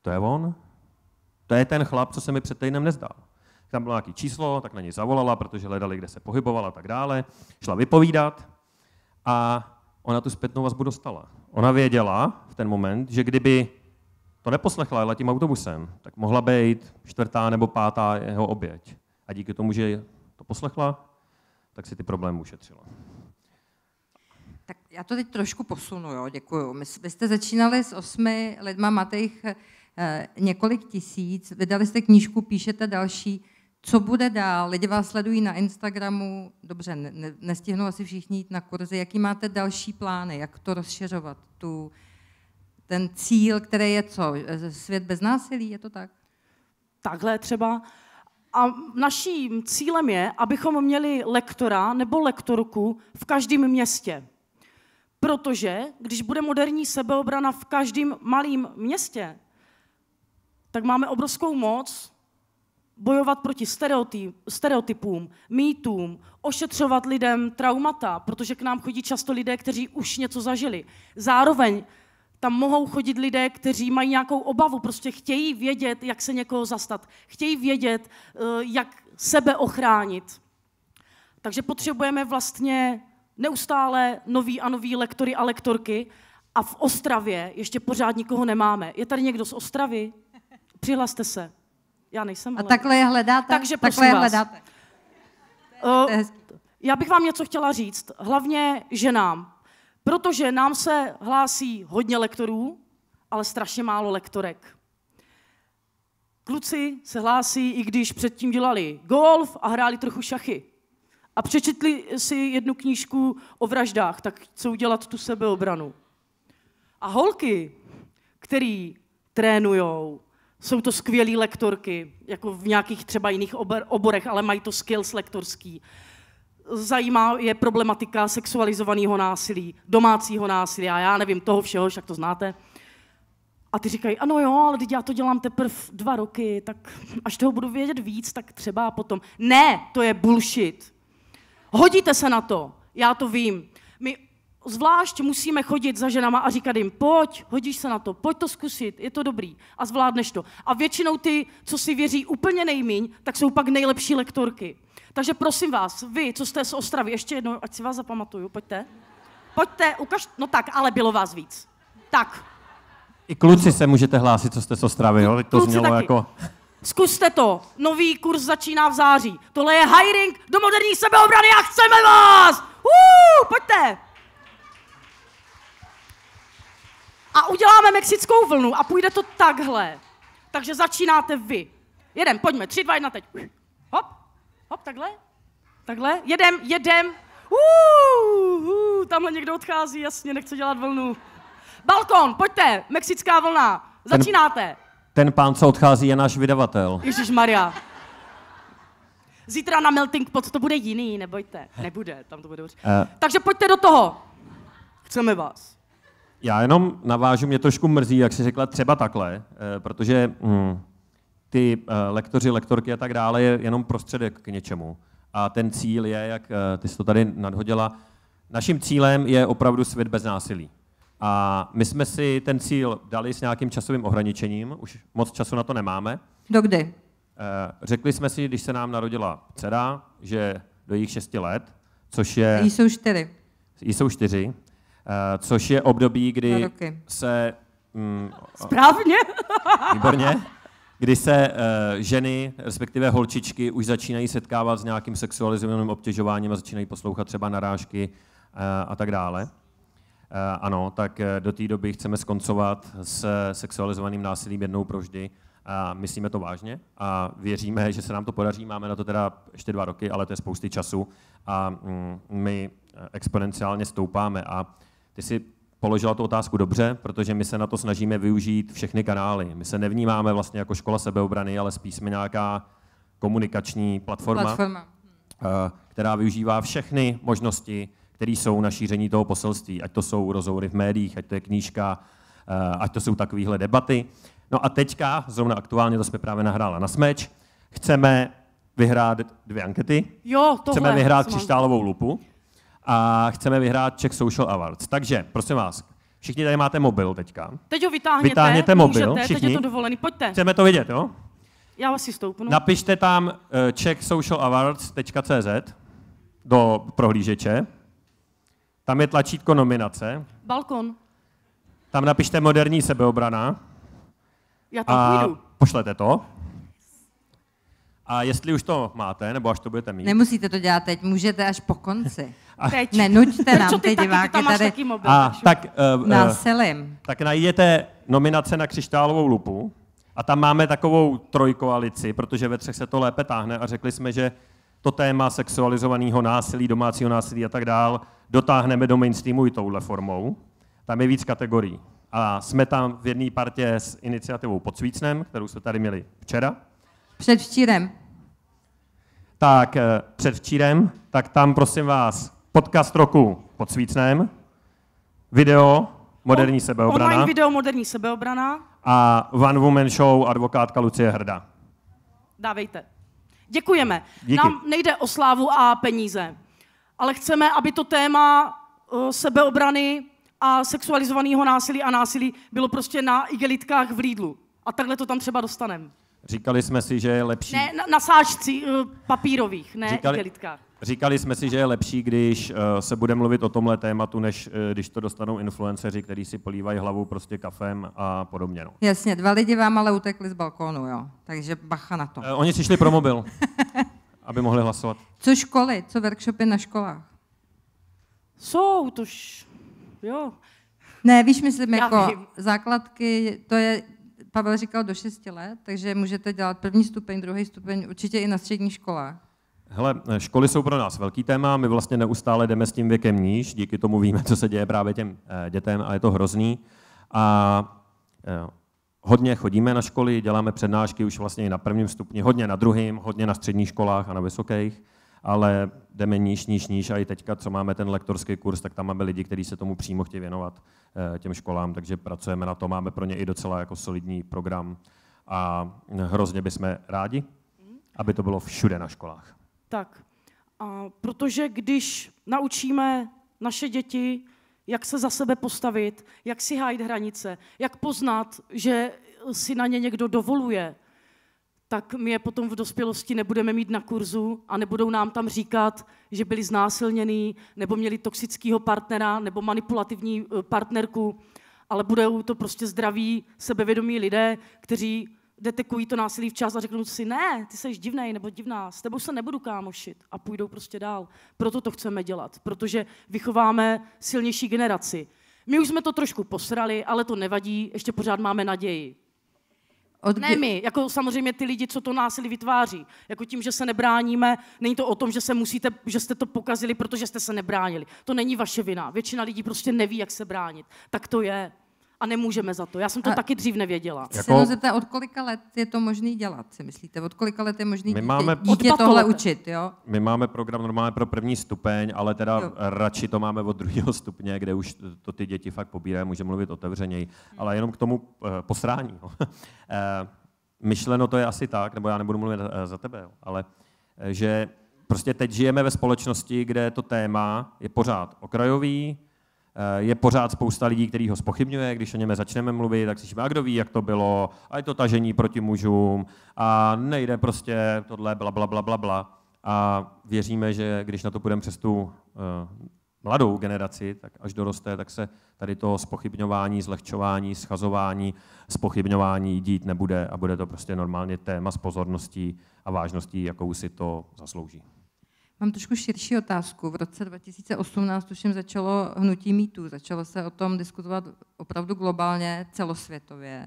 to je on? To je ten chlap, co se mi před týdnem nezdal. Tam bylo nějaké číslo, tak na něj zavolala, protože hledali, kde se pohybovala a tak dále. Šla vypovídat a ona tu zpětnou vazbu dostala. Ona věděla v ten moment, že kdyby to neposlechla, jela tím autobusem, tak mohla být čtvrtá nebo pátá jeho oběť. A díky tomu, že to poslechla, tak si ty problémy ušetřila. Tak já to teď trošku posunu, jo, děkuju. My, vy jste začínali s osmi lidma, máte jich eh, několik tisíc, vydali jste knížku, píšete další. Co bude dál? Lidi vás sledují na Instagramu, dobře, ne, nestihnou asi všichni jít na kurzy. Jaký máte další plány, jak to rozšiřovat, tu, ten cíl, který je co? Eh, svět bez násilí, je to tak? Takhle třeba. A naším cílem je, abychom měli lektora nebo lektorku v každém městě. Protože když bude moderní sebeobrana v každém malém městě, tak máme obrovskou moc bojovat proti stereotypům, mýtům, ošetřovat lidem traumata, protože k nám chodí často lidé, kteří už něco zažili. Zároveň tam mohou chodit lidé, kteří mají nějakou obavu, prostě chtějí vědět, jak se někoho zastat, chtějí vědět, eh, jak sebe ochránit. Takže potřebujeme vlastně neustále nový a nový lektory a lektorky a v Ostravě ještě pořád nikoho nemáme. Je tady někdo z Ostravy? Přihlaste se. Já nejsem, ale... A takhle je hledáte? Takže takhle je hledáte. Eh, uh, já bych vám něco chtěla říct, hlavně ženám. Protože nám se hlásí hodně lektorů, ale strašně málo lektorek. Kluci se hlásí, i když předtím dělali golf a hráli trochu šachy. A přečetli si jednu knížku o vraždách, tak co udělat tu sebeobranu. A holky, který trénujou, jsou to skvělé lektorky, jako v nějakých třeba jiných oborech, ale mají to skills lektorský zajímá je problematika sexualizovaného násilí, domácího násilí a já nevím toho všeho, však to znáte. A ty říkají, ano jo, ale teď já to dělám teprve dva roky, tak až toho budu vědět víc, tak třeba potom. Ne, to je bullshit. Hodíte se na to, já to vím. My zvlášť musíme chodit za ženama a říkat jim, pojď, hodíš se na to, pojď to zkusit, je to dobrý a zvládneš to. A většinou ty, co si věří úplně nejmíň, tak jsou pak nejlepší lektorky. Takže prosím vás, vy, co jste z Ostravy, ještě jednou, ať si vás zapamatuju, pojďte. Pojďte, ukaž, no tak, ale bylo vás víc. Tak. I kluci se můžete hlásit, co jste z Ostravy, jo? to znělo taky. jako... Zkuste to. Nový kurz začíná v září. Tohle je hiring do moderní sebeobrany a chceme vás! Uuu, pojďte! A uděláme mexickou vlnu a půjde to takhle. Takže začínáte vy. Jeden, pojďme, tři, dva, jedna, teď. Hop hop, takhle, takhle, jedem, jedem, uh, uh, tamhle někdo odchází, jasně, nechce dělat vlnu. Balkon, pojďte, mexická vlna, začínáte. Ten, ten pán, co odchází, je náš vydavatel. Ježíš Maria. Zítra na Melting Pot to bude jiný, nebojte. Nebude, tam to bude Uh, Takže pojďte do toho. Chceme vás. Já jenom navážu, mě trošku mrzí, jak jsi řekla, třeba takhle, eh, protože... Mm, ty eh, lektoři, lektorky a tak dále je jenom prostředek k něčemu. A ten cíl je, jak eh, ty jsi to tady nadhodila, naším cílem je opravdu svět bez násilí. A my jsme si ten cíl dali s nějakým časovým ohraničením, už moc času na to nemáme. Dokdy? Eh, řekli jsme si, když se nám narodila dcera, že do jejich šesti let, což je... Jí jsou čtyři. Jí jsou čtyři, což je období, kdy se... Mm, Správně. Výborně kdy se eh, ženy, respektive holčičky, už začínají setkávat s nějakým sexualizovaným obtěžováním a začínají poslouchat třeba narážky eh, a tak dále. Eh, ano, tak do té doby chceme skoncovat s sexualizovaným násilím jednou proždy a myslíme to vážně a věříme, že se nám to podaří. Máme na to teda ještě dva roky, ale to je spousty času a mm, my exponenciálně stoupáme. A ty si položila tu otázku dobře, protože my se na to snažíme využít všechny kanály. My se nevnímáme vlastně jako škola sebeobrany, ale spíš jsme nějaká komunikační platforma, platforma. Eh, která využívá všechny možnosti, které jsou na šíření toho poselství. Ať to jsou rozhovory v médiích, ať to je knížka, eh, ať to jsou takovéhle debaty. No a teďka, zrovna aktuálně, to jsme právě nahrála na smeč, chceme vyhrát dvě ankety. Jo, tohle, Chceme vyhrát křištálovou lupu a chceme vyhrát Czech Social Awards. Takže, prosím vás, všichni tady máte mobil teďka. Teď ho vytáhněte, vytáhněte mobil, můžete, všichni. teď je to dovolený, pojďte. Chceme to vidět, jo? Já vás si stoupnu. Napište tam eh, czechsocialawards.cz do prohlížeče. Tam je tlačítko nominace. Balkon. Tam napište moderní sebeobrana. Já tam a půjdu. pošlete to. A jestli už to máte, nebo až to budete mít. Nemusíte to dělat teď, můžete až po konci. A... Teď. nuďte [laughs] nám ty diváky tady. tady. Taky mobil, a, tak, uh, uh, Tak najdete nominace na křišťálovou lupu a tam máme takovou trojkoalici, protože ve třech se to lépe táhne a řekli jsme, že to téma sexualizovaného násilí, domácího násilí a tak dál dotáhneme do mainstreamu i touhle formou. Tam je víc kategorií. A jsme tam v jedné partě s iniciativou Pod Svícnem, kterou jsme tady měli včera, Předvčírem. Tak eh, předvčírem, tak tam prosím vás podcast roku pod Svícnem, video Moderní sebeobrana. Online video Moderní sebeobrana. A One Woman Show advokátka Lucie Hrda. Dávejte. Děkujeme. Díky. Nám nejde o slávu a peníze, ale chceme, aby to téma eh, sebeobrany a sexualizovaného násilí a násilí bylo prostě na igelitkách v Lidlu. A takhle to tam třeba dostaneme. Říkali jsme si, že je lepší... Ne, na, na sáčci eh, papírových, ne říkali, igelitkách. Říkali jsme si, že je lepší, když eh, se bude mluvit o tomhle tématu, než eh, když to dostanou influenceři, kteří si polívají hlavu prostě kafem a podobně. No. Jasně, dva lidi vám ale utekli z balkónu, jo. Takže bacha na to. Oni si šli pro mobil, [laughs] aby mohli hlasovat. Co školy, co workshopy na školách? Jsou, tož jo. Ne, víš, myslím, Já jako vím. základky, to je Pavel říkal do 6 let, takže můžete dělat první stupeň, druhý stupeň, určitě i na střední školách. Hele, školy jsou pro nás velký téma, my vlastně neustále jdeme s tím věkem níž, díky tomu víme, co se děje právě těm eh, dětem a je to hrozný. A eh, hodně chodíme na školy, děláme přednášky už vlastně i na prvním stupni, hodně na druhém, hodně na středních školách a na vysokých ale jdeme níž, níž, níž a i teďka, co máme ten lektorský kurz, tak tam máme lidi, kteří se tomu přímo chtějí věnovat eh, těm školám, takže pracujeme na to, máme pro ně i docela jako solidní program a hrozně bychom rádi, aby to bylo všude na školách. Tak, a protože když naučíme naše děti, jak se za sebe postavit, jak si hájit hranice, jak poznat, že si na ně někdo dovoluje, tak my je potom v dospělosti nebudeme mít na kurzu a nebudou nám tam říkat, že byli znásilněný, nebo měli toxického partnera, nebo manipulativní eh, partnerku, ale budou to prostě zdraví, sebevědomí lidé, kteří detekují to násilí včas a řeknou si, ne, ty jsi divnej nebo divná, s tebou se nebudu kámošit a půjdou prostě dál. Proto to chceme dělat, protože vychováme silnější generaci. My už jsme to trošku posrali, ale to nevadí, ještě pořád máme naději. Od Ne my, jako samozřejmě ty lidi, co to násilí vytváří. Jako tím, že se nebráníme, není to o tom, že, se musíte, že jste to pokazili, protože jste se nebránili. To není vaše vina. Většina lidí prostě neví, jak se bránit. Tak to je a nemůžeme za to. Já jsem to a taky dřív nevěděla. Jako... Se zeptat, od kolika let je to možné dělat, si myslíte? Od kolika let je možné dítě, máme... dítě tohle let. učit, jo? My máme program normálně pro první stupeň, ale teda jo. radši to máme od druhého stupně, kde už to ty děti fakt pobírají, můžeme mluvit otevřeněji. Hmm. Ale jenom k tomu eh, posrání. No. [laughs] Myšleno to je asi tak, nebo já nebudu mluvit eh, za tebe, jo, ale že prostě teď žijeme ve společnosti, kde to téma je pořád okrajový, Eh, je pořád spousta lidí, kteří ho spochybňuje, když o něm začneme mluvit, tak si a kdo ví, jak to bylo, a je to tažení proti mužům, a nejde prostě tohle, bla, bla, bla, bla, bla. A věříme, že když na to půjdeme přes tu eh, mladou generaci, tak až doroste, tak se tady to spochybňování, zlehčování, schazování, spochybňování dít nebude a bude to prostě normálně téma s pozorností a vážností, jakou si to zaslouží. Mám trošku širší otázku. V roce 2018 tuším začalo hnutí mítů, začalo se o tom diskutovat opravdu globálně, celosvětově.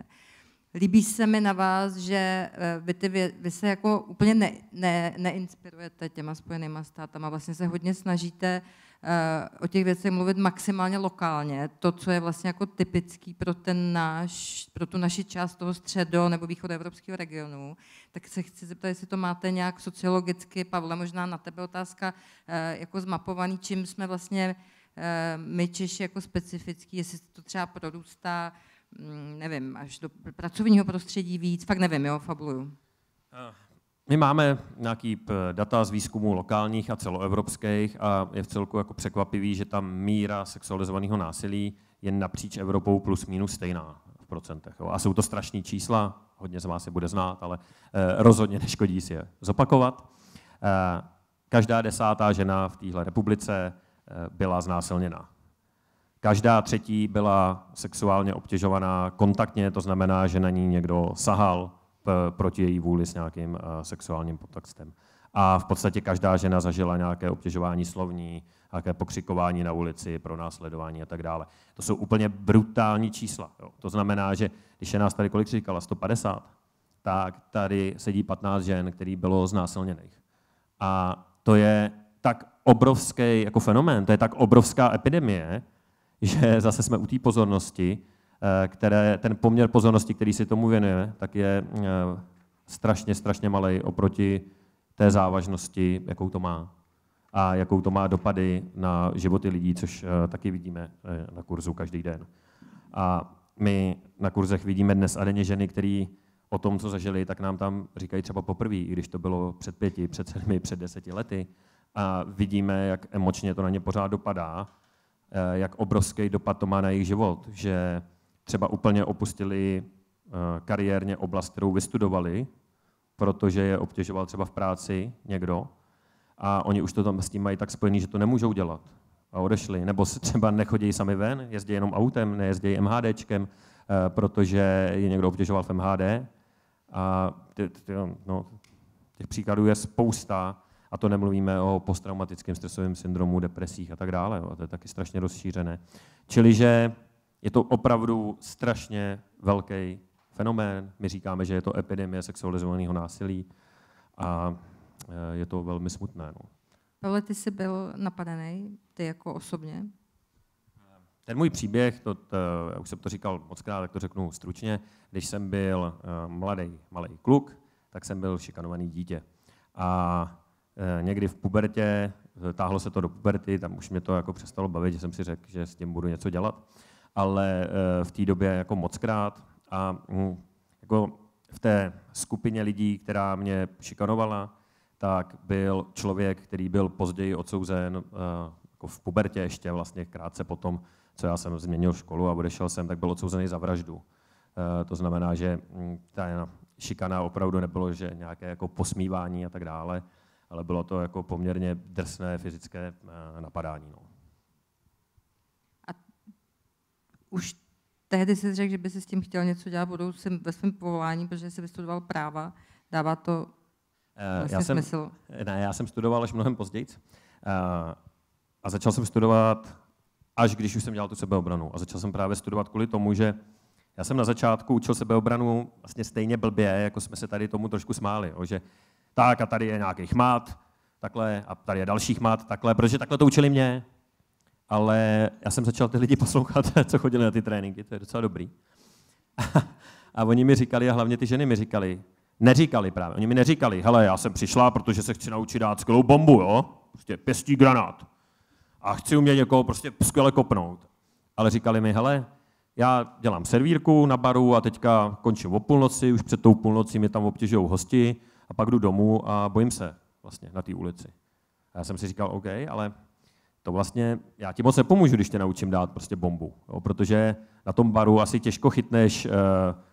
Líbí se mi na vás, že eh, vy, ty, vy se jako úplně ne, ne, neinspirujete těma spojenýma státama, vlastně se hodně snažíte uh, Eh, o těch věcech mluvit maximálně lokálně. To, co je vlastně jako typický pro, ten náš, pro tu naši část toho středo nebo evropského regionu, tak se chci zeptat, jestli to máte nějak sociologicky, Pavle, možná na tebe otázka, eh, jako zmapovaný, čím jsme vlastně eh, my Češi jako specifický, jestli to třeba prodůstá, mm, nevím, až do pracovního prostředí víc, fakt nevím, jo, fabuluju. My máme nějaký eh, data z výzkumu lokálních a celoevropských a je v celku jako překvapivý, že ta míra sexualizovaného násilí je napříč Evropou plus minus stejná v procentech. A jsou to strašní čísla, hodně z vás je bude znát, ale eh, rozhodně neškodí si je zopakovat. Eh, každá desátá žena v téhle republice byla znásilněná. Každá třetí byla sexuálně obtěžovaná kontaktně, to znamená, že na ní někdo sahal, proti její vůli s nějakým eh, sexuálním podtextem. A v podstatě každá žena zažila nějaké obtěžování slovní, nějaké pokřikování na ulici, pronásledování a tak dále. To jsou úplně brutální čísla. Jo. To znamená, že když je nás tady kolik říkala, 150, tak tady sedí 15 žen, který bylo znásilněných. A to je tak obrovský jako fenomén, to je tak obrovská epidemie, že zase jsme u té pozornosti, Eh, které, ten poměr pozornosti, který si tomu věnuje, tak je eh, strašně, strašně malý oproti té závažnosti, jakou to má a jakou to má dopady na životy lidí, což eh, taky vidíme na kurzu každý den. A my na kurzech vidíme dnes a denně ženy, které o tom, co zažili, tak nám tam říkají třeba poprvé, i když to bylo před pěti, před sedmi, před deseti lety. A vidíme, jak emočně to na ně pořád dopadá, jak obrovský dopad to má na jejich život, že třeba úplně opustili eh, kariérně oblast, kterou vystudovali, protože je obtěžoval třeba v práci někdo a oni už to tam s tím mají tak spojený, že to nemůžou dělat a odešli. Nebo třeba nechodí sami ven, jezdí jenom autem, nejezdí MHDčkem, eh, protože je někdo obtěžoval v MHD. A ty, ty, no, těch příkladů je spousta a to nemluvíme o posttraumatickém stresovém syndromu, depresích a tak dále. A to je taky strašně rozšířené. Čili, že je to opravdu strašně velký fenomén. My říkáme, že je to epidemie sexualizovaného násilí a eh, je to velmi smutné. No. Pavle, ty jsi byl napadený, ty jako osobně? Ten můj příběh, to, to, já už jsem to říkal moc krát, tak to řeknu stručně. Když jsem byl eh, mladý, malý kluk, tak jsem byl šikanovaný dítě. A eh, někdy v pubertě, táhlo se to do puberty, tam už mě to jako přestalo bavit, že jsem si řekl, že s tím budu něco dělat ale eh, v té době jako mockrát a hm, jako v té skupině lidí, která mě šikanovala, tak byl člověk, který byl později odsouzen eh, jako v pubertě ještě vlastně krátce potom, co já jsem změnil školu a odešel jsem, tak byl odsouzený za vraždu. Eh, to znamená, že hm, ta šikana opravdu nebylo, že nějaké jako posmívání a tak dále, ale bylo to jako poměrně drsné fyzické napadání. No. už tehdy jsi řekl, že by si s tím chtěl něco dělat budou si ve svém povolání, protože jsi vystudoval práva, dává to eh, vlastně já jsem, smysl. Ne, já jsem studoval až mnohem později a, eh, a začal jsem studovat až když už jsem dělal tu sebeobranu. A začal jsem právě studovat kvůli tomu, že já jsem na začátku učil sebeobranu vlastně stejně blbě, jako jsme se tady tomu trošku smáli, že tak a tady je nějaký chmat, takhle a tady je další chmat, takhle, protože takhle to učili mě ale já jsem začal ty lidi poslouchat, [laughs] co chodili na ty tréninky, to je docela dobrý. [laughs] A oni mi říkali, a hlavně ty ženy mi říkali, neříkali právě, oni mi neříkali, hele, já jsem přišla, protože se chci naučit dát skvělou bombu, jo, prostě pěstí granát. A chci umět někoho prostě skvěle kopnout. Ale říkali mi, hele, já dělám servírku na baru a teďka končím o půlnoci, už před tou půlnocí mě tam obtěžují hosti a pak jdu domů a bojím se vlastně na té ulici. A já jsem si říkal, OK, ale to vlastně já ti moc nepomůžu, když tě naučím dát prostě bombu, jo, protože na tom baru asi těžko chytneš e,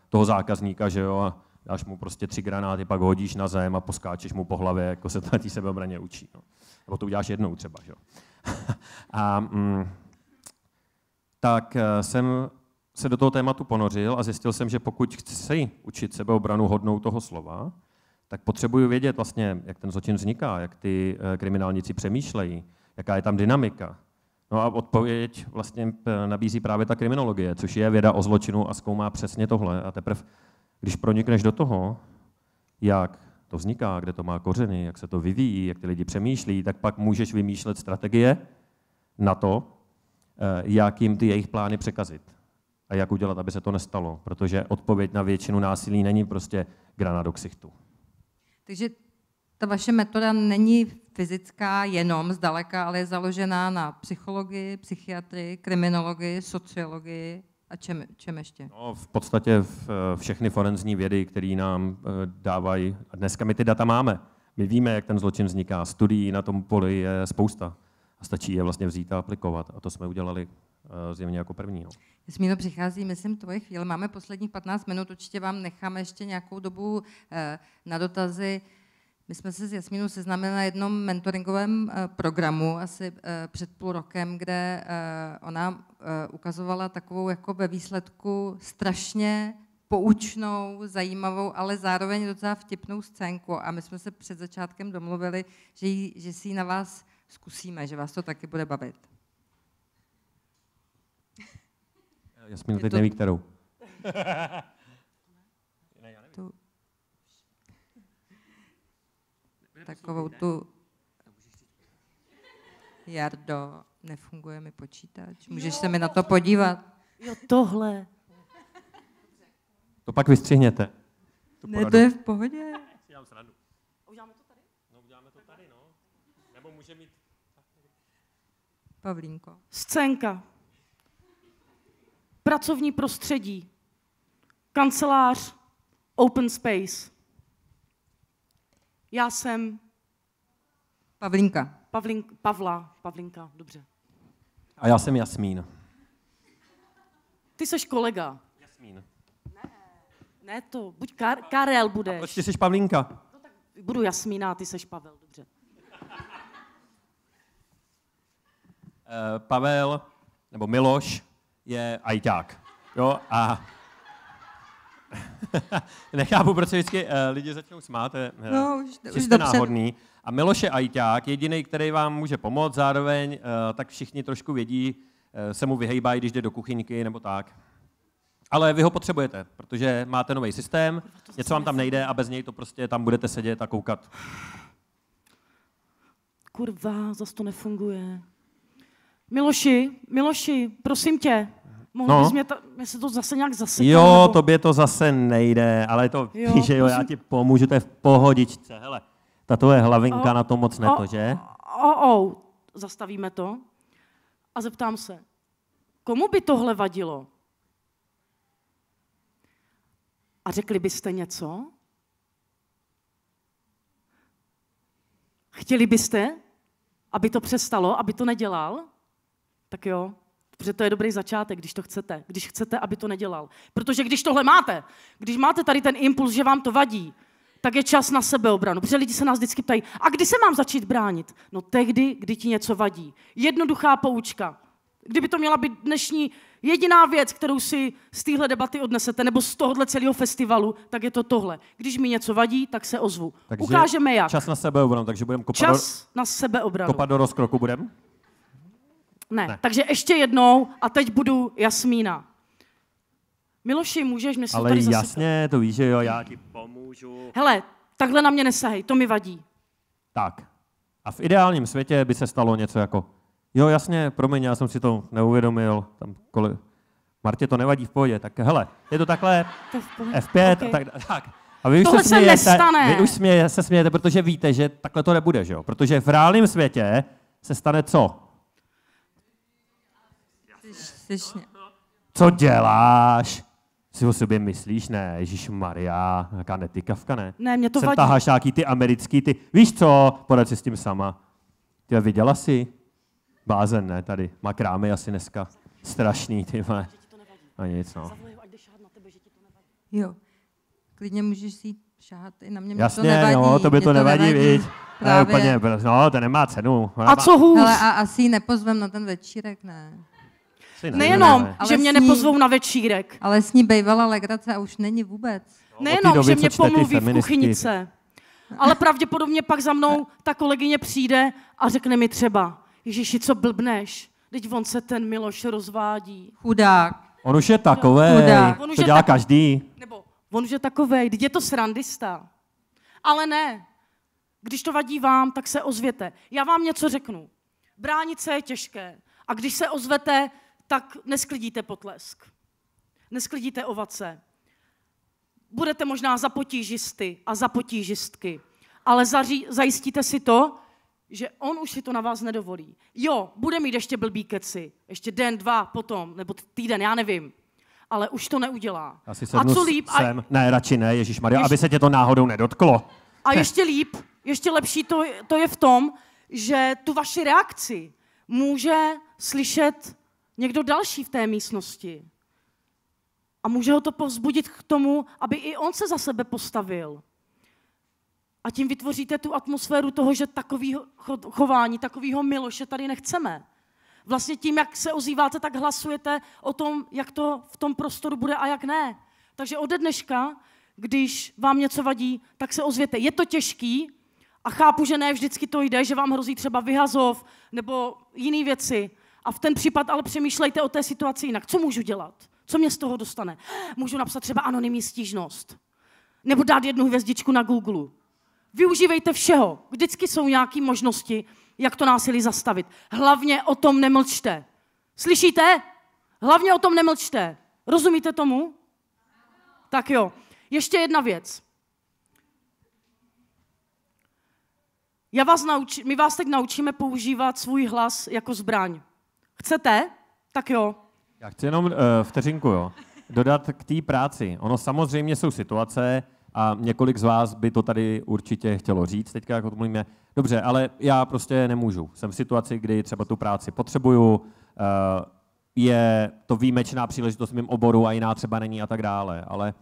toho zákazníka, že jo, a dáš mu prostě tři granáty, pak hodíš na zem a poskáčeš mu po hlavě, jako se to na té sebeobraně učí. No. Nebo to uděláš jednou třeba, že jo. [laughs] a, mm, tak eh, jsem se do toho tématu ponořil a zjistil jsem, že pokud chci učit sebeobranu hodnou toho slova, tak potřebuju vědět vlastně, jak ten zločin vzniká, jak ty eh, kriminálníci přemýšlejí, jaká je tam dynamika. No a odpověď vlastně eh, nabízí právě ta kriminologie, což je věda o zločinu a zkoumá přesně tohle. A teprve, když pronikneš do toho, jak to vzniká, kde to má kořeny, jak se to vyvíjí, jak ty lidi přemýšlí, tak pak můžeš vymýšlet strategie na to, eh, jak jim ty jejich plány překazit a jak udělat, aby se to nestalo, protože odpověď na většinu násilí není prostě grana do ksichtu. Takže ta vaše metoda není fyzická jenom zdaleka, ale je založená na psychologii, psychiatrii, kriminologii, sociologii a čem, čem ještě? No, v podstatě v, eh, všechny forenzní vědy, které nám eh, dávají, a dneska my ty data máme. My víme, jak ten zločin vzniká. Studií na tom poli je spousta. A stačí je vlastně vzít a aplikovat. A to jsme udělali eh, zjevně jako první. No. Smíno, přichází, myslím, tvoje chvíle. Máme posledních 15 minut, určitě vám necháme ještě nějakou dobu na dotazy. My jsme se s Jasmínou seznámili na jednom mentoringovém eh, programu asi eh, před půl rokem, kde eh, ona ukazovala takovou jako ve výsledku strašně poučnou, zajímavou, ale zároveň docela vtipnou scénku. A my jsme se před začátkem domluvili, že, jí, že si ji na vás zkusíme, že vás to taky bude bavit. Jasmín teď to... neví, kterou. [laughs] takovou tu... Jardo, nefunguje mi počítač. Můžeš se mi na to podívat? Jo, tohle. To pak vystřihněte. Ne, to je v pohodě. Já srandu. Uděláme to tady? No, uděláme to tady, no. Nebo může mít... Pavlínko. Scénka. Pracovní prostředí. Kancelář. Open space. Já jsem... Pavlinka. Pavlink, Pavla, Pavlinka, dobře. A já jsem Jasmín. Ty seš kolega. Jasmín. Ne, ne to, buď Kar- Karel budeš. A proč ty seš Pavlinka? No tak budu Jasmína ty seš Pavel, dobře. Eh, Pavel, nebo Miloš, je ajťák. Jo, a [laughs] Nechápu, proč se vždycky uh, lidi začnou smát. je, eh, no, už, už dobře. náhodný. A Miloše Ajťák, jediný, který vám může pomoct, zároveň uh, tak všichni trošku vědí, uh, se mu vyhejbají, když jde do kuchyňky nebo tak. Ale vy ho potřebujete, protože máte nový systém, no, to něco vám tam nejde a bez něj to prostě tam budete sedět a koukat. Kurva, zase to nefunguje. Miloši, Miloši, prosím tě, Mohl no. bys mě, ta, mě se to zase nějak zase. Jo, nebo... tobě to zase nejde, ale to jo, víš, [laughs] že jo, já ti pomůžu, to je v pohodičce. Hele, ta tvoje hlavinka o, na to moc neto, o, O, o, zastavíme to a zeptám se, komu by tohle vadilo? A řekli byste něco? Chtěli byste, aby to přestalo, aby to nedělal? Tak jo, Protože to je dobrý začátek, když to chcete, když chcete, aby to nedělal. Protože když tohle máte, když máte tady ten impuls, že vám to vadí, tak je čas na sebeobranu. Protože lidi se nás vždycky ptají, a kdy se mám začít bránit? No tehdy, kdy ti něco vadí. Jednoduchá poučka. Kdyby to měla být dnešní jediná věc, kterou si z téhle debaty odnesete, nebo z tohohle celého festivalu, tak je to tohle. Když mi něco vadí, tak se ozvu. Takže Ukážeme jak. Čas na sebeobranu, takže budeme kopat, čas do, na sebeobranu. kopat do rozkroku. Budem? Ne. ne. Takže ještě jednou a teď budu Jasmína. Miloši, můžeš, mě Ale tady jasně, to víš, že jo, já ti pomůžu. Hele, takhle na mě nesahej, to mi vadí. Tak. A v ideálním světě by se stalo něco jako, jo, jasně, promiň, já jsem si to neuvědomil, tam kole... Martě to nevadí v pohodě, tak hele, je to takhle, to F5, okay. a tak, tak. A vy už Tohle se, smějete, se nestane. Vy už smějete, se smějete, protože víte, že takhle to nebude, že jo? Protože v reálném světě se stane co? Slyšně. Co děláš? Si o sobě myslíš, ne? Ježíš Maria, nějaká netykavka, ne? Ne, mě to Sem vadí. taháš nějaký ty americký, ty, víš co, podat si s tím sama. Ty viděla jsi? Bázen, ne, tady. Má krámy asi dneska. Strašný, ty vole. A nic, no. Jo. Klidně můžeš si šáhat i na mě, mě Jasně, to nevadí. no, to by to, to nevadí, nevadí. Právě. Ne, úplně, no, to nemá cenu. Ona a co hůř? Hele, a asi ji nepozvem na ten večírek, ne. Nejenom, ne, ne. že mě nepozvou na večírek. Ale s ní bývala legrace a už není vůbec. No, Nejenom, že mě pomluví v kuchynice. Ale pravděpodobně pak za mnou ta kolegyně přijde a řekne mi třeba, Ježíši, co blbneš? Teď on se ten Miloš rozvádí. Chudák. On už je takový. No, on už to dělá tak... každý. Nebo on už je takový. Teď je to srandista. Ale ne. Když to vadí vám, tak se ozvěte. Já vám něco řeknu. Bránit se je těžké. A když se ozvete, tak nesklidíte potlesk, nesklidíte ovace. Budete možná za potížisty a za potížistky, ale zaří, zajistíte si to, že on už si to na vás nedovolí. Jo, bude mít ještě blbý keci, ještě den, dva potom, nebo týden, já nevím. Ale už to neudělá. Asi a co líp? A... Ne, radši ne, Ježíš Maria, ještě... aby se tě to náhodou nedotklo. A ještě líp, ještě lepší to, to je v tom, že tu vaši reakci může slyšet někdo další v té místnosti. A může ho to povzbudit k tomu, aby i on se za sebe postavil. A tím vytvoříte tu atmosféru toho, že takového chování, takového Miloše tady nechceme. Vlastně tím, jak se ozýváte, tak hlasujete o tom, jak to v tom prostoru bude a jak ne. Takže ode dneška, když vám něco vadí, tak se ozvěte. Je to těžký a chápu, že ne vždycky to jde, že vám hrozí třeba vyhazov nebo jiné věci, a v ten případ ale přemýšlejte o té situaci jinak. Co můžu dělat? Co mě z toho dostane? Můžu napsat třeba anonymní stížnost. Nebo dát jednu hvězdičku na Google. Využívejte všeho. Vždycky jsou nějaké možnosti, jak to násilí zastavit. Hlavně o tom nemlčte. Slyšíte? Hlavně o tom nemlčte. Rozumíte tomu? Tak jo. Ještě jedna věc. Já vás nauči, my vás teď naučíme používat svůj hlas jako zbraň. Chcete? Tak jo. Já chci jenom uh, vteřinku, jo. Dodat k té práci. Ono samozřejmě jsou situace, a několik z vás by to tady určitě chtělo říct, teďka jako to mluvíme, dobře, ale já prostě nemůžu. Jsem v situaci, kdy třeba tu práci potřebuju, eh, je to výjimečná příležitost v mém oboru a jiná třeba není a tak dále. Ale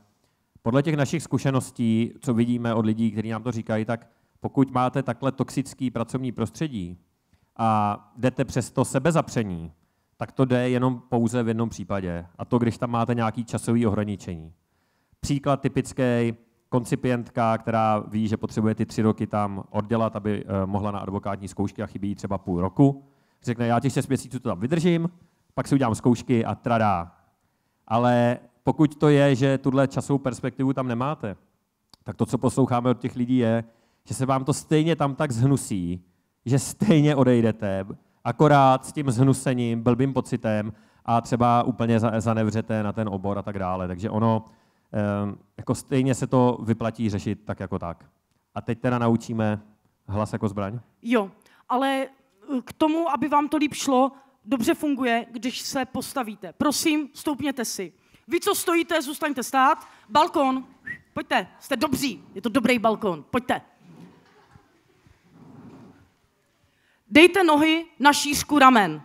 podle těch našich zkušeností, co vidíme od lidí, kteří nám to říkají, tak pokud máte takhle toxický pracovní prostředí, a jdete přes to sebezapření, tak to jde jenom pouze v jednom případě. A to, když tam máte nějaký časový ohraničení. Příklad typický, koncipientka, která ví, že potřebuje ty tři roky tam oddělat, aby eh, mohla na advokátní zkoušky a chybí třeba půl roku, řekne, já těch šest měsíců to tam vydržím, pak si udělám zkoušky a tradá. Ale pokud to je, že tuhle časovou perspektivu tam nemáte, tak to, co posloucháme od těch lidí, je, že se vám to stejně tam tak zhnusí, že stejně odejdete, akorát s tím zhnusením, blbým pocitem a třeba úplně zanevřete na ten obor a tak dále. Takže ono, ehm, jako stejně se to vyplatí řešit tak jako tak. A teď teda naučíme hlas jako zbraň? Jo, ale eh, k tomu, aby vám to líp šlo, dobře funguje, když se postavíte. Prosím, stoupněte si. Vy, co stojíte, zůstaňte stát. Balkon, pojďte, jste dobří, je to dobrý balkon, pojďte. Dejte nohy na šířku ramen.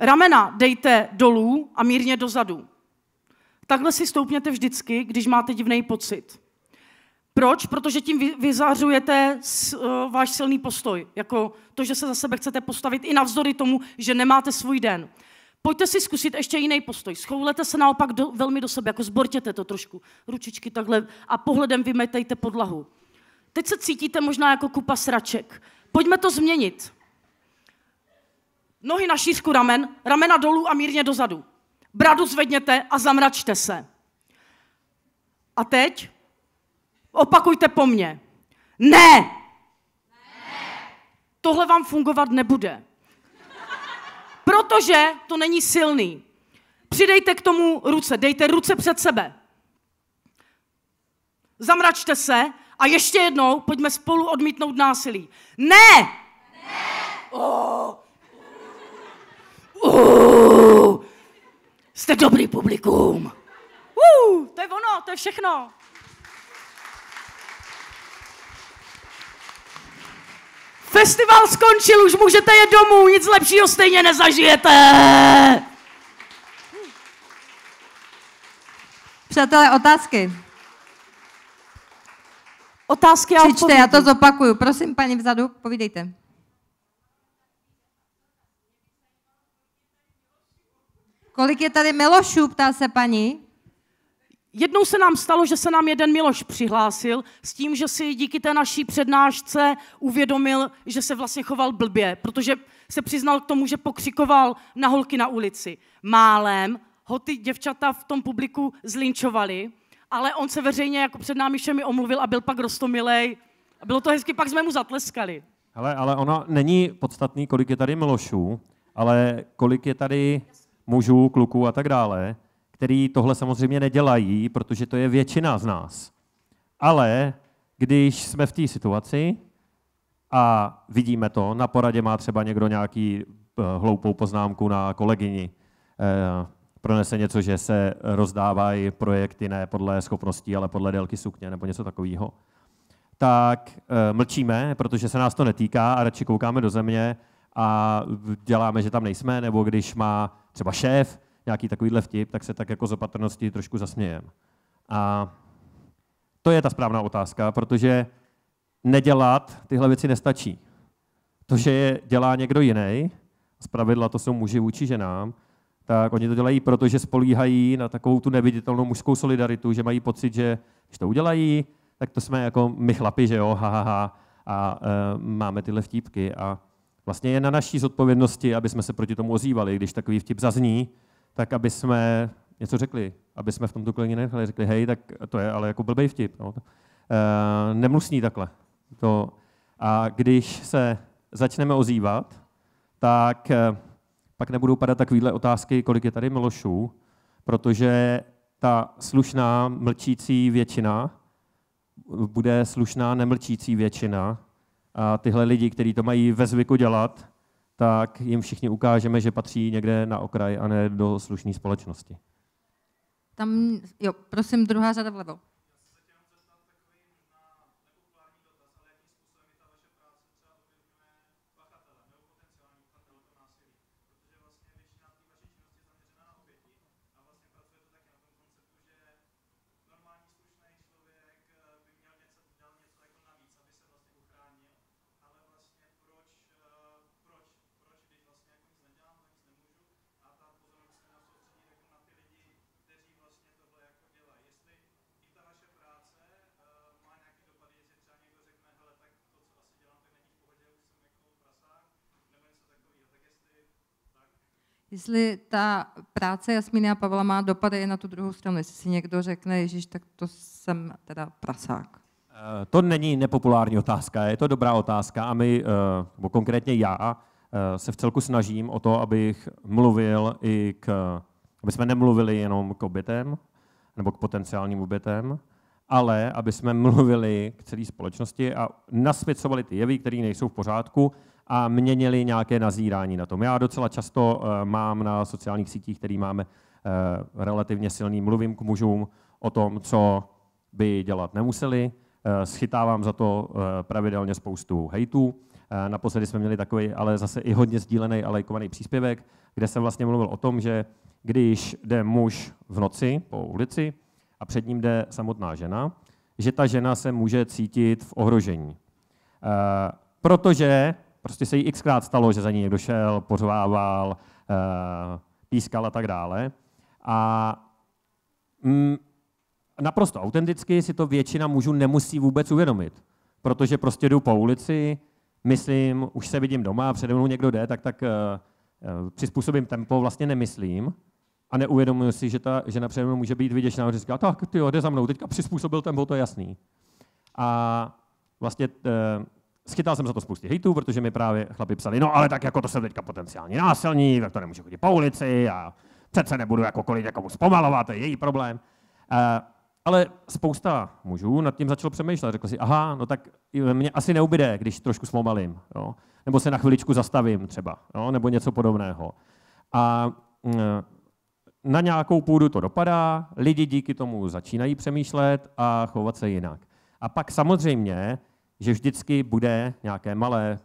Ramena dejte dolů a mírně dozadu. Takhle si stoupněte vždycky, když máte divný pocit. Proč? Protože tím vyzařujete eh, váš silný postoj. Jako to, že se za sebe chcete postavit i navzdory tomu, že nemáte svůj den. Pojďte si zkusit ještě jiný postoj. Schoulete se naopak do, velmi do sebe, jako zbortěte to trošku. Ručičky takhle a pohledem vymetejte podlahu. Teď se cítíte možná jako kupa sraček. Pojďme to změnit. Nohy na šířku ramen, ramena dolů a mírně dozadu. Bradu zvedněte a zamračte se. A teď opakujte po mně. Ne! ne! Tohle vám fungovat nebude. Protože to není silný. Přidejte k tomu ruce, dejte ruce před sebe. Zamračte se a ještě jednou, pojďme spolu odmítnout násilí. Ne! Ne! Oh. Uh. Jste dobrý publikum. Uh, to je ono, to je všechno. Festival skončil, už můžete jít domů, nic lepšího stejně nezažijete. Přátelé, otázky. Otázky a Přičte, já to zopakuju. Prosím, paní vzadu, povídejte. Kolik je tady Milošů, ptá se paní. Jednou se nám stalo, že se nám jeden Miloš přihlásil s tím, že si díky té naší přednášce uvědomil, že se vlastně choval blbě, protože se přiznal k tomu, že pokřikoval na holky na ulici. Málem ho ty děvčata v tom publiku zlinčovali ale on se veřejně jako před námi všemi omluvil a byl pak rostomilej. A bylo to hezky, pak jsme mu zatleskali. Hele, ale ono není podstatný, kolik je tady Milošů, ale kolik je tady mužů, kluků a tak dále, který tohle samozřejmě nedělají, protože to je většina z nás. Ale když jsme v té situaci a vidíme to, na poradě má třeba někdo nějaký eh, hloupou poznámku na kolegyni, eh, pronese něco, že se rozdávají projekty ne podle schopností, ale podle délky sukně nebo něco takového, tak eh, mlčíme, protože se nás to netýká a radši koukáme do země a děláme, že tam nejsme, nebo když má třeba šéf nějaký takovýhle vtip, tak se tak jako z opatrnosti trošku zasmějem. A to je ta správná otázka, protože nedělat tyhle věci nestačí. To, že je dělá někdo jiný, z pravidla to jsou muži vůči ženám, tak oni to dělají protože spolíhají na takovou tu neviditelnou mužskou solidaritu, že mají pocit, že když to udělají, tak to jsme jako my chlapi, že jo, ha, ha, ha a e, máme tyhle vtípky a vlastně je na naší zodpovědnosti, aby jsme se proti tomu ozývali, když takový vtip zazní, tak aby jsme něco řekli, aby jsme v tomto klině nechali, řekli, hej, tak to je ale jako blbý vtip. No. E, nemusí takhle. To, a když se začneme ozývat, tak e, pak nebudou padat takovéhle otázky, kolik je tady Milošů, protože ta slušná mlčící většina bude slušná nemlčící většina a tyhle lidi, kteří to mají ve zvyku dělat, tak jim všichni ukážeme, že patří někde na okraj a ne do slušné společnosti. Tam, jo, prosím, druhá řada vlevo. jestli ta práce Jasmíny a Pavla má dopady i na tu druhou stranu. Jestli si někdo řekne, Ježíš, tak to jsem teda prasák. Eh, to není nepopulární otázka, je to dobrá otázka a my, eh, nebo konkrétně já, eh, se v celku snažím o to, abych mluvil i k, aby jsme nemluvili jenom k obětem, nebo k potenciálním obětem, ale aby jsme mluvili k celé společnosti a nasvěcovali ty jevy, které nejsou v pořádku a měnili nějaké nazírání na tom. Já docela často eh, mám na sociálních sítích, které máme eh, relativně silný, mluvím k mužům o tom, co by dělat nemuseli. Eh, schytávám za to pravidelně spoustu hejtů. Naposledy jsme měli takový, ale zase i hodně sdílený a lajkovaný příspěvek, kde jsem vlastně mluvil o tom, že když jde muž v noci po ulici, a před ním jde samotná žena, že ta žena se může cítit v ohrožení. E, protože prostě se jí xkrát stalo, že za ní někdo šel, pořvával, e, pískal a tak dále. A mm, naprosto autenticky si to většina mužů nemusí vůbec uvědomit, protože prostě jdu po ulici, myslím, už se vidím doma, přede mnou někdo jde, tak tak e, přizpůsobím tempo, vlastně nemyslím a neuvědomuje si, že ta žena přede mnou může být vyděšená a říká, tak ty jo, jde za mnou, teďka přizpůsobil tempo, to jasný. A vlastně t, eh, Schytal jsem za to spousty hejtů, protože mi právě chlapi psali, no ale tak jako to jsem teďka potenciální násilní, tak to nemůžu chodit po ulici a přece nebudu jako kolik někomu jako zpomalovat, to je její problém. Uh, ale spousta mužů nad tím začalo přemýšlet. Řekl si, aha, no tak mě asi neubyde, když trošku zpomalím, jo? nebo se na chviličku zastavím třeba, jo? nebo něco podobného. A mm, na nějakou půdu to dopadá, lidi díky tomu začínají přemýšlet a chovat se jinak. A pak samozřejmě, že vždycky bude nějaké malé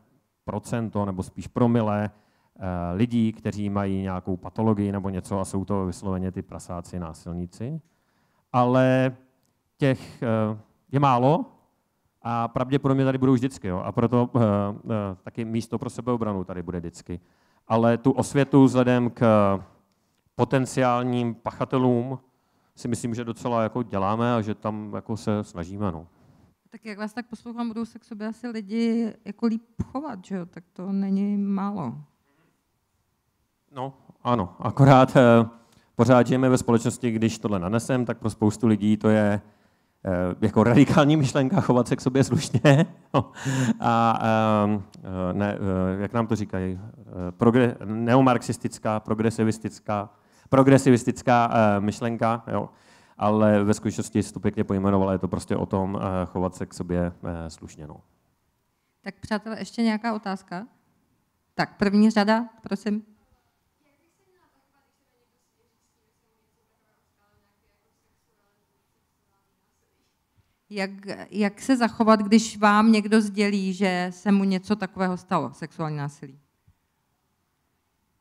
procento nebo spíš promile eh, lidí, kteří mají nějakou patologii nebo něco a jsou to vysloveně ty prasáci, násilníci. Ale těch eh, je málo a pravděpodobně tady budou vždycky. Jo? A proto eh, taky místo pro sebeobranu tady bude vždycky. Ale tu osvětu vzhledem k potenciálním pachatelům si myslím, že docela jako děláme a že tam jako se snažíme. No. Tak jak vás tak poslouchám, budou se k sobě asi lidi jako líp chovat, že jo? tak to není málo. No, ano, akorát eh, pořád žijeme ve společnosti, když tohle nanesem, tak pro spoustu lidí to je eh, jako radikální myšlenka chovat se k sobě slušně. [laughs] No, a ehm, eh, ne, jak nám to říkají, progre, neomarxistická, progresivistická progresivistická eh, myšlenka, jo, ale ve skutečnosti se to pěkně pojmenovala, je to prostě o tom eh, chovat se k sobě eh, slušně. No. Tak přátelé, ještě nějaká otázka? Tak první řada, prosím. Jak, jak se zachovat, když vám někdo sdělí, že se mu něco takového stalo, sexuální násilí?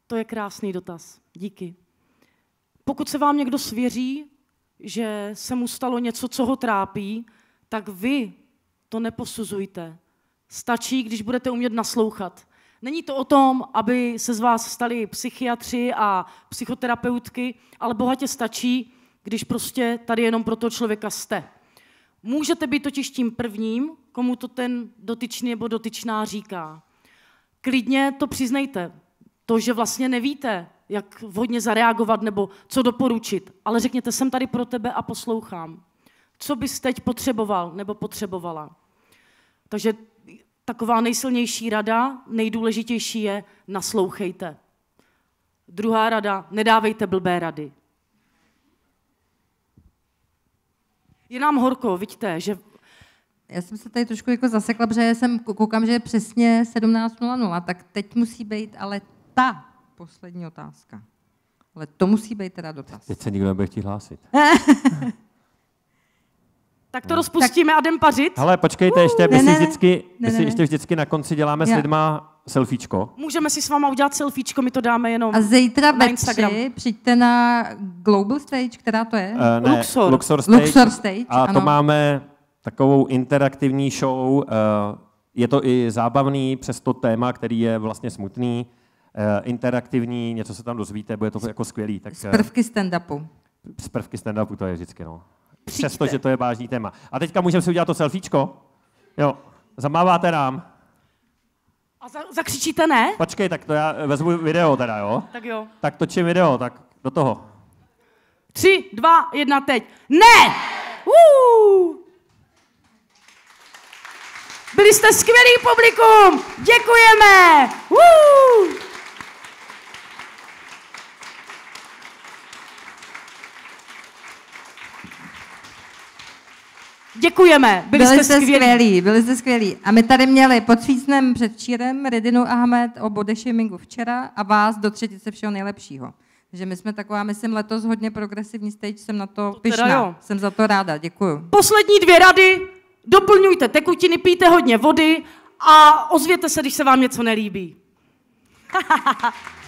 To je krásný dotaz. Díky pokud se vám někdo svěří, že se mu stalo něco, co ho trápí, tak vy to neposuzujte. Stačí, když budete umět naslouchat. Není to o tom, aby se z vás stali psychiatři a psychoterapeutky, ale bohatě stačí, když prostě tady jenom pro toho člověka jste. Můžete být totiž tím prvním, komu to ten dotyčný nebo dotyčná říká. Klidně to přiznejte. To, že vlastně nevíte, jak vhodně zareagovat nebo co doporučit, ale řekněte, jsem tady pro tebe a poslouchám. Co bys teď potřeboval nebo potřebovala? Takže taková nejsilnější rada, nejdůležitější je naslouchejte. Druhá rada, nedávejte blbé rady. Je nám horko, vidíte, že... Já jsem se tady trošku jako zasekla, protože jsem koukám, že je přesně 17.00, tak teď musí být ale ta poslední otázka. Ale to musí být teda dotaz. Teď se nikdo nebude chtít hlásit. [laughs] tak to no. rozpustíme tak... a jdem pařit? Ale počkejte, ještě, my, ne, si vždycky, ne, my si ještě vždycky na konci děláme Já. s lidma selfiečko. Můžeme si s váma udělat selfiečko, my to dáme jenom A zítra ve tři přijďte na Global Stage, která to je? Uh, ne, Luxor. Luxor Stage. Luxor Stage a ano. to máme takovou interaktivní show. Uh, je to i zábavný přes to téma, který je vlastně smutný. Eh, interaktivní, něco se tam dozvíte, bude to jako skvělý. Tak, z eh, prvky stand-upu. Z prvky stand-upu to je vždycky, no. že to je vážný téma. A teďka můžeme si udělat to selfiečko. Jo, zamáváte nám. A za, zakřičíte ne? Počkej, tak to já vezmu video teda, jo? Tak jo. Tak točím video, tak do toho. Tři, dva, jedna, teď. Ne! Uh! Byli jste skvělý publikum! Děkujeme! Uh! Děkujeme, byli, byli jste, jste skvělí. skvělí. Byli jste skvělí. A my tady měli pod Svícnem předčírem Redinu Ahmed o body shamingu včera a vás do třetice všeho nejlepšího. Že my jsme taková, myslím, letos hodně progresivní stage, jsem na to, to pyšná. Jsem za to ráda, děkuju. Poslední dvě rady, doplňujte tekutiny, pijte hodně vody a ozvěte se, když se vám něco nelíbí. [laughs]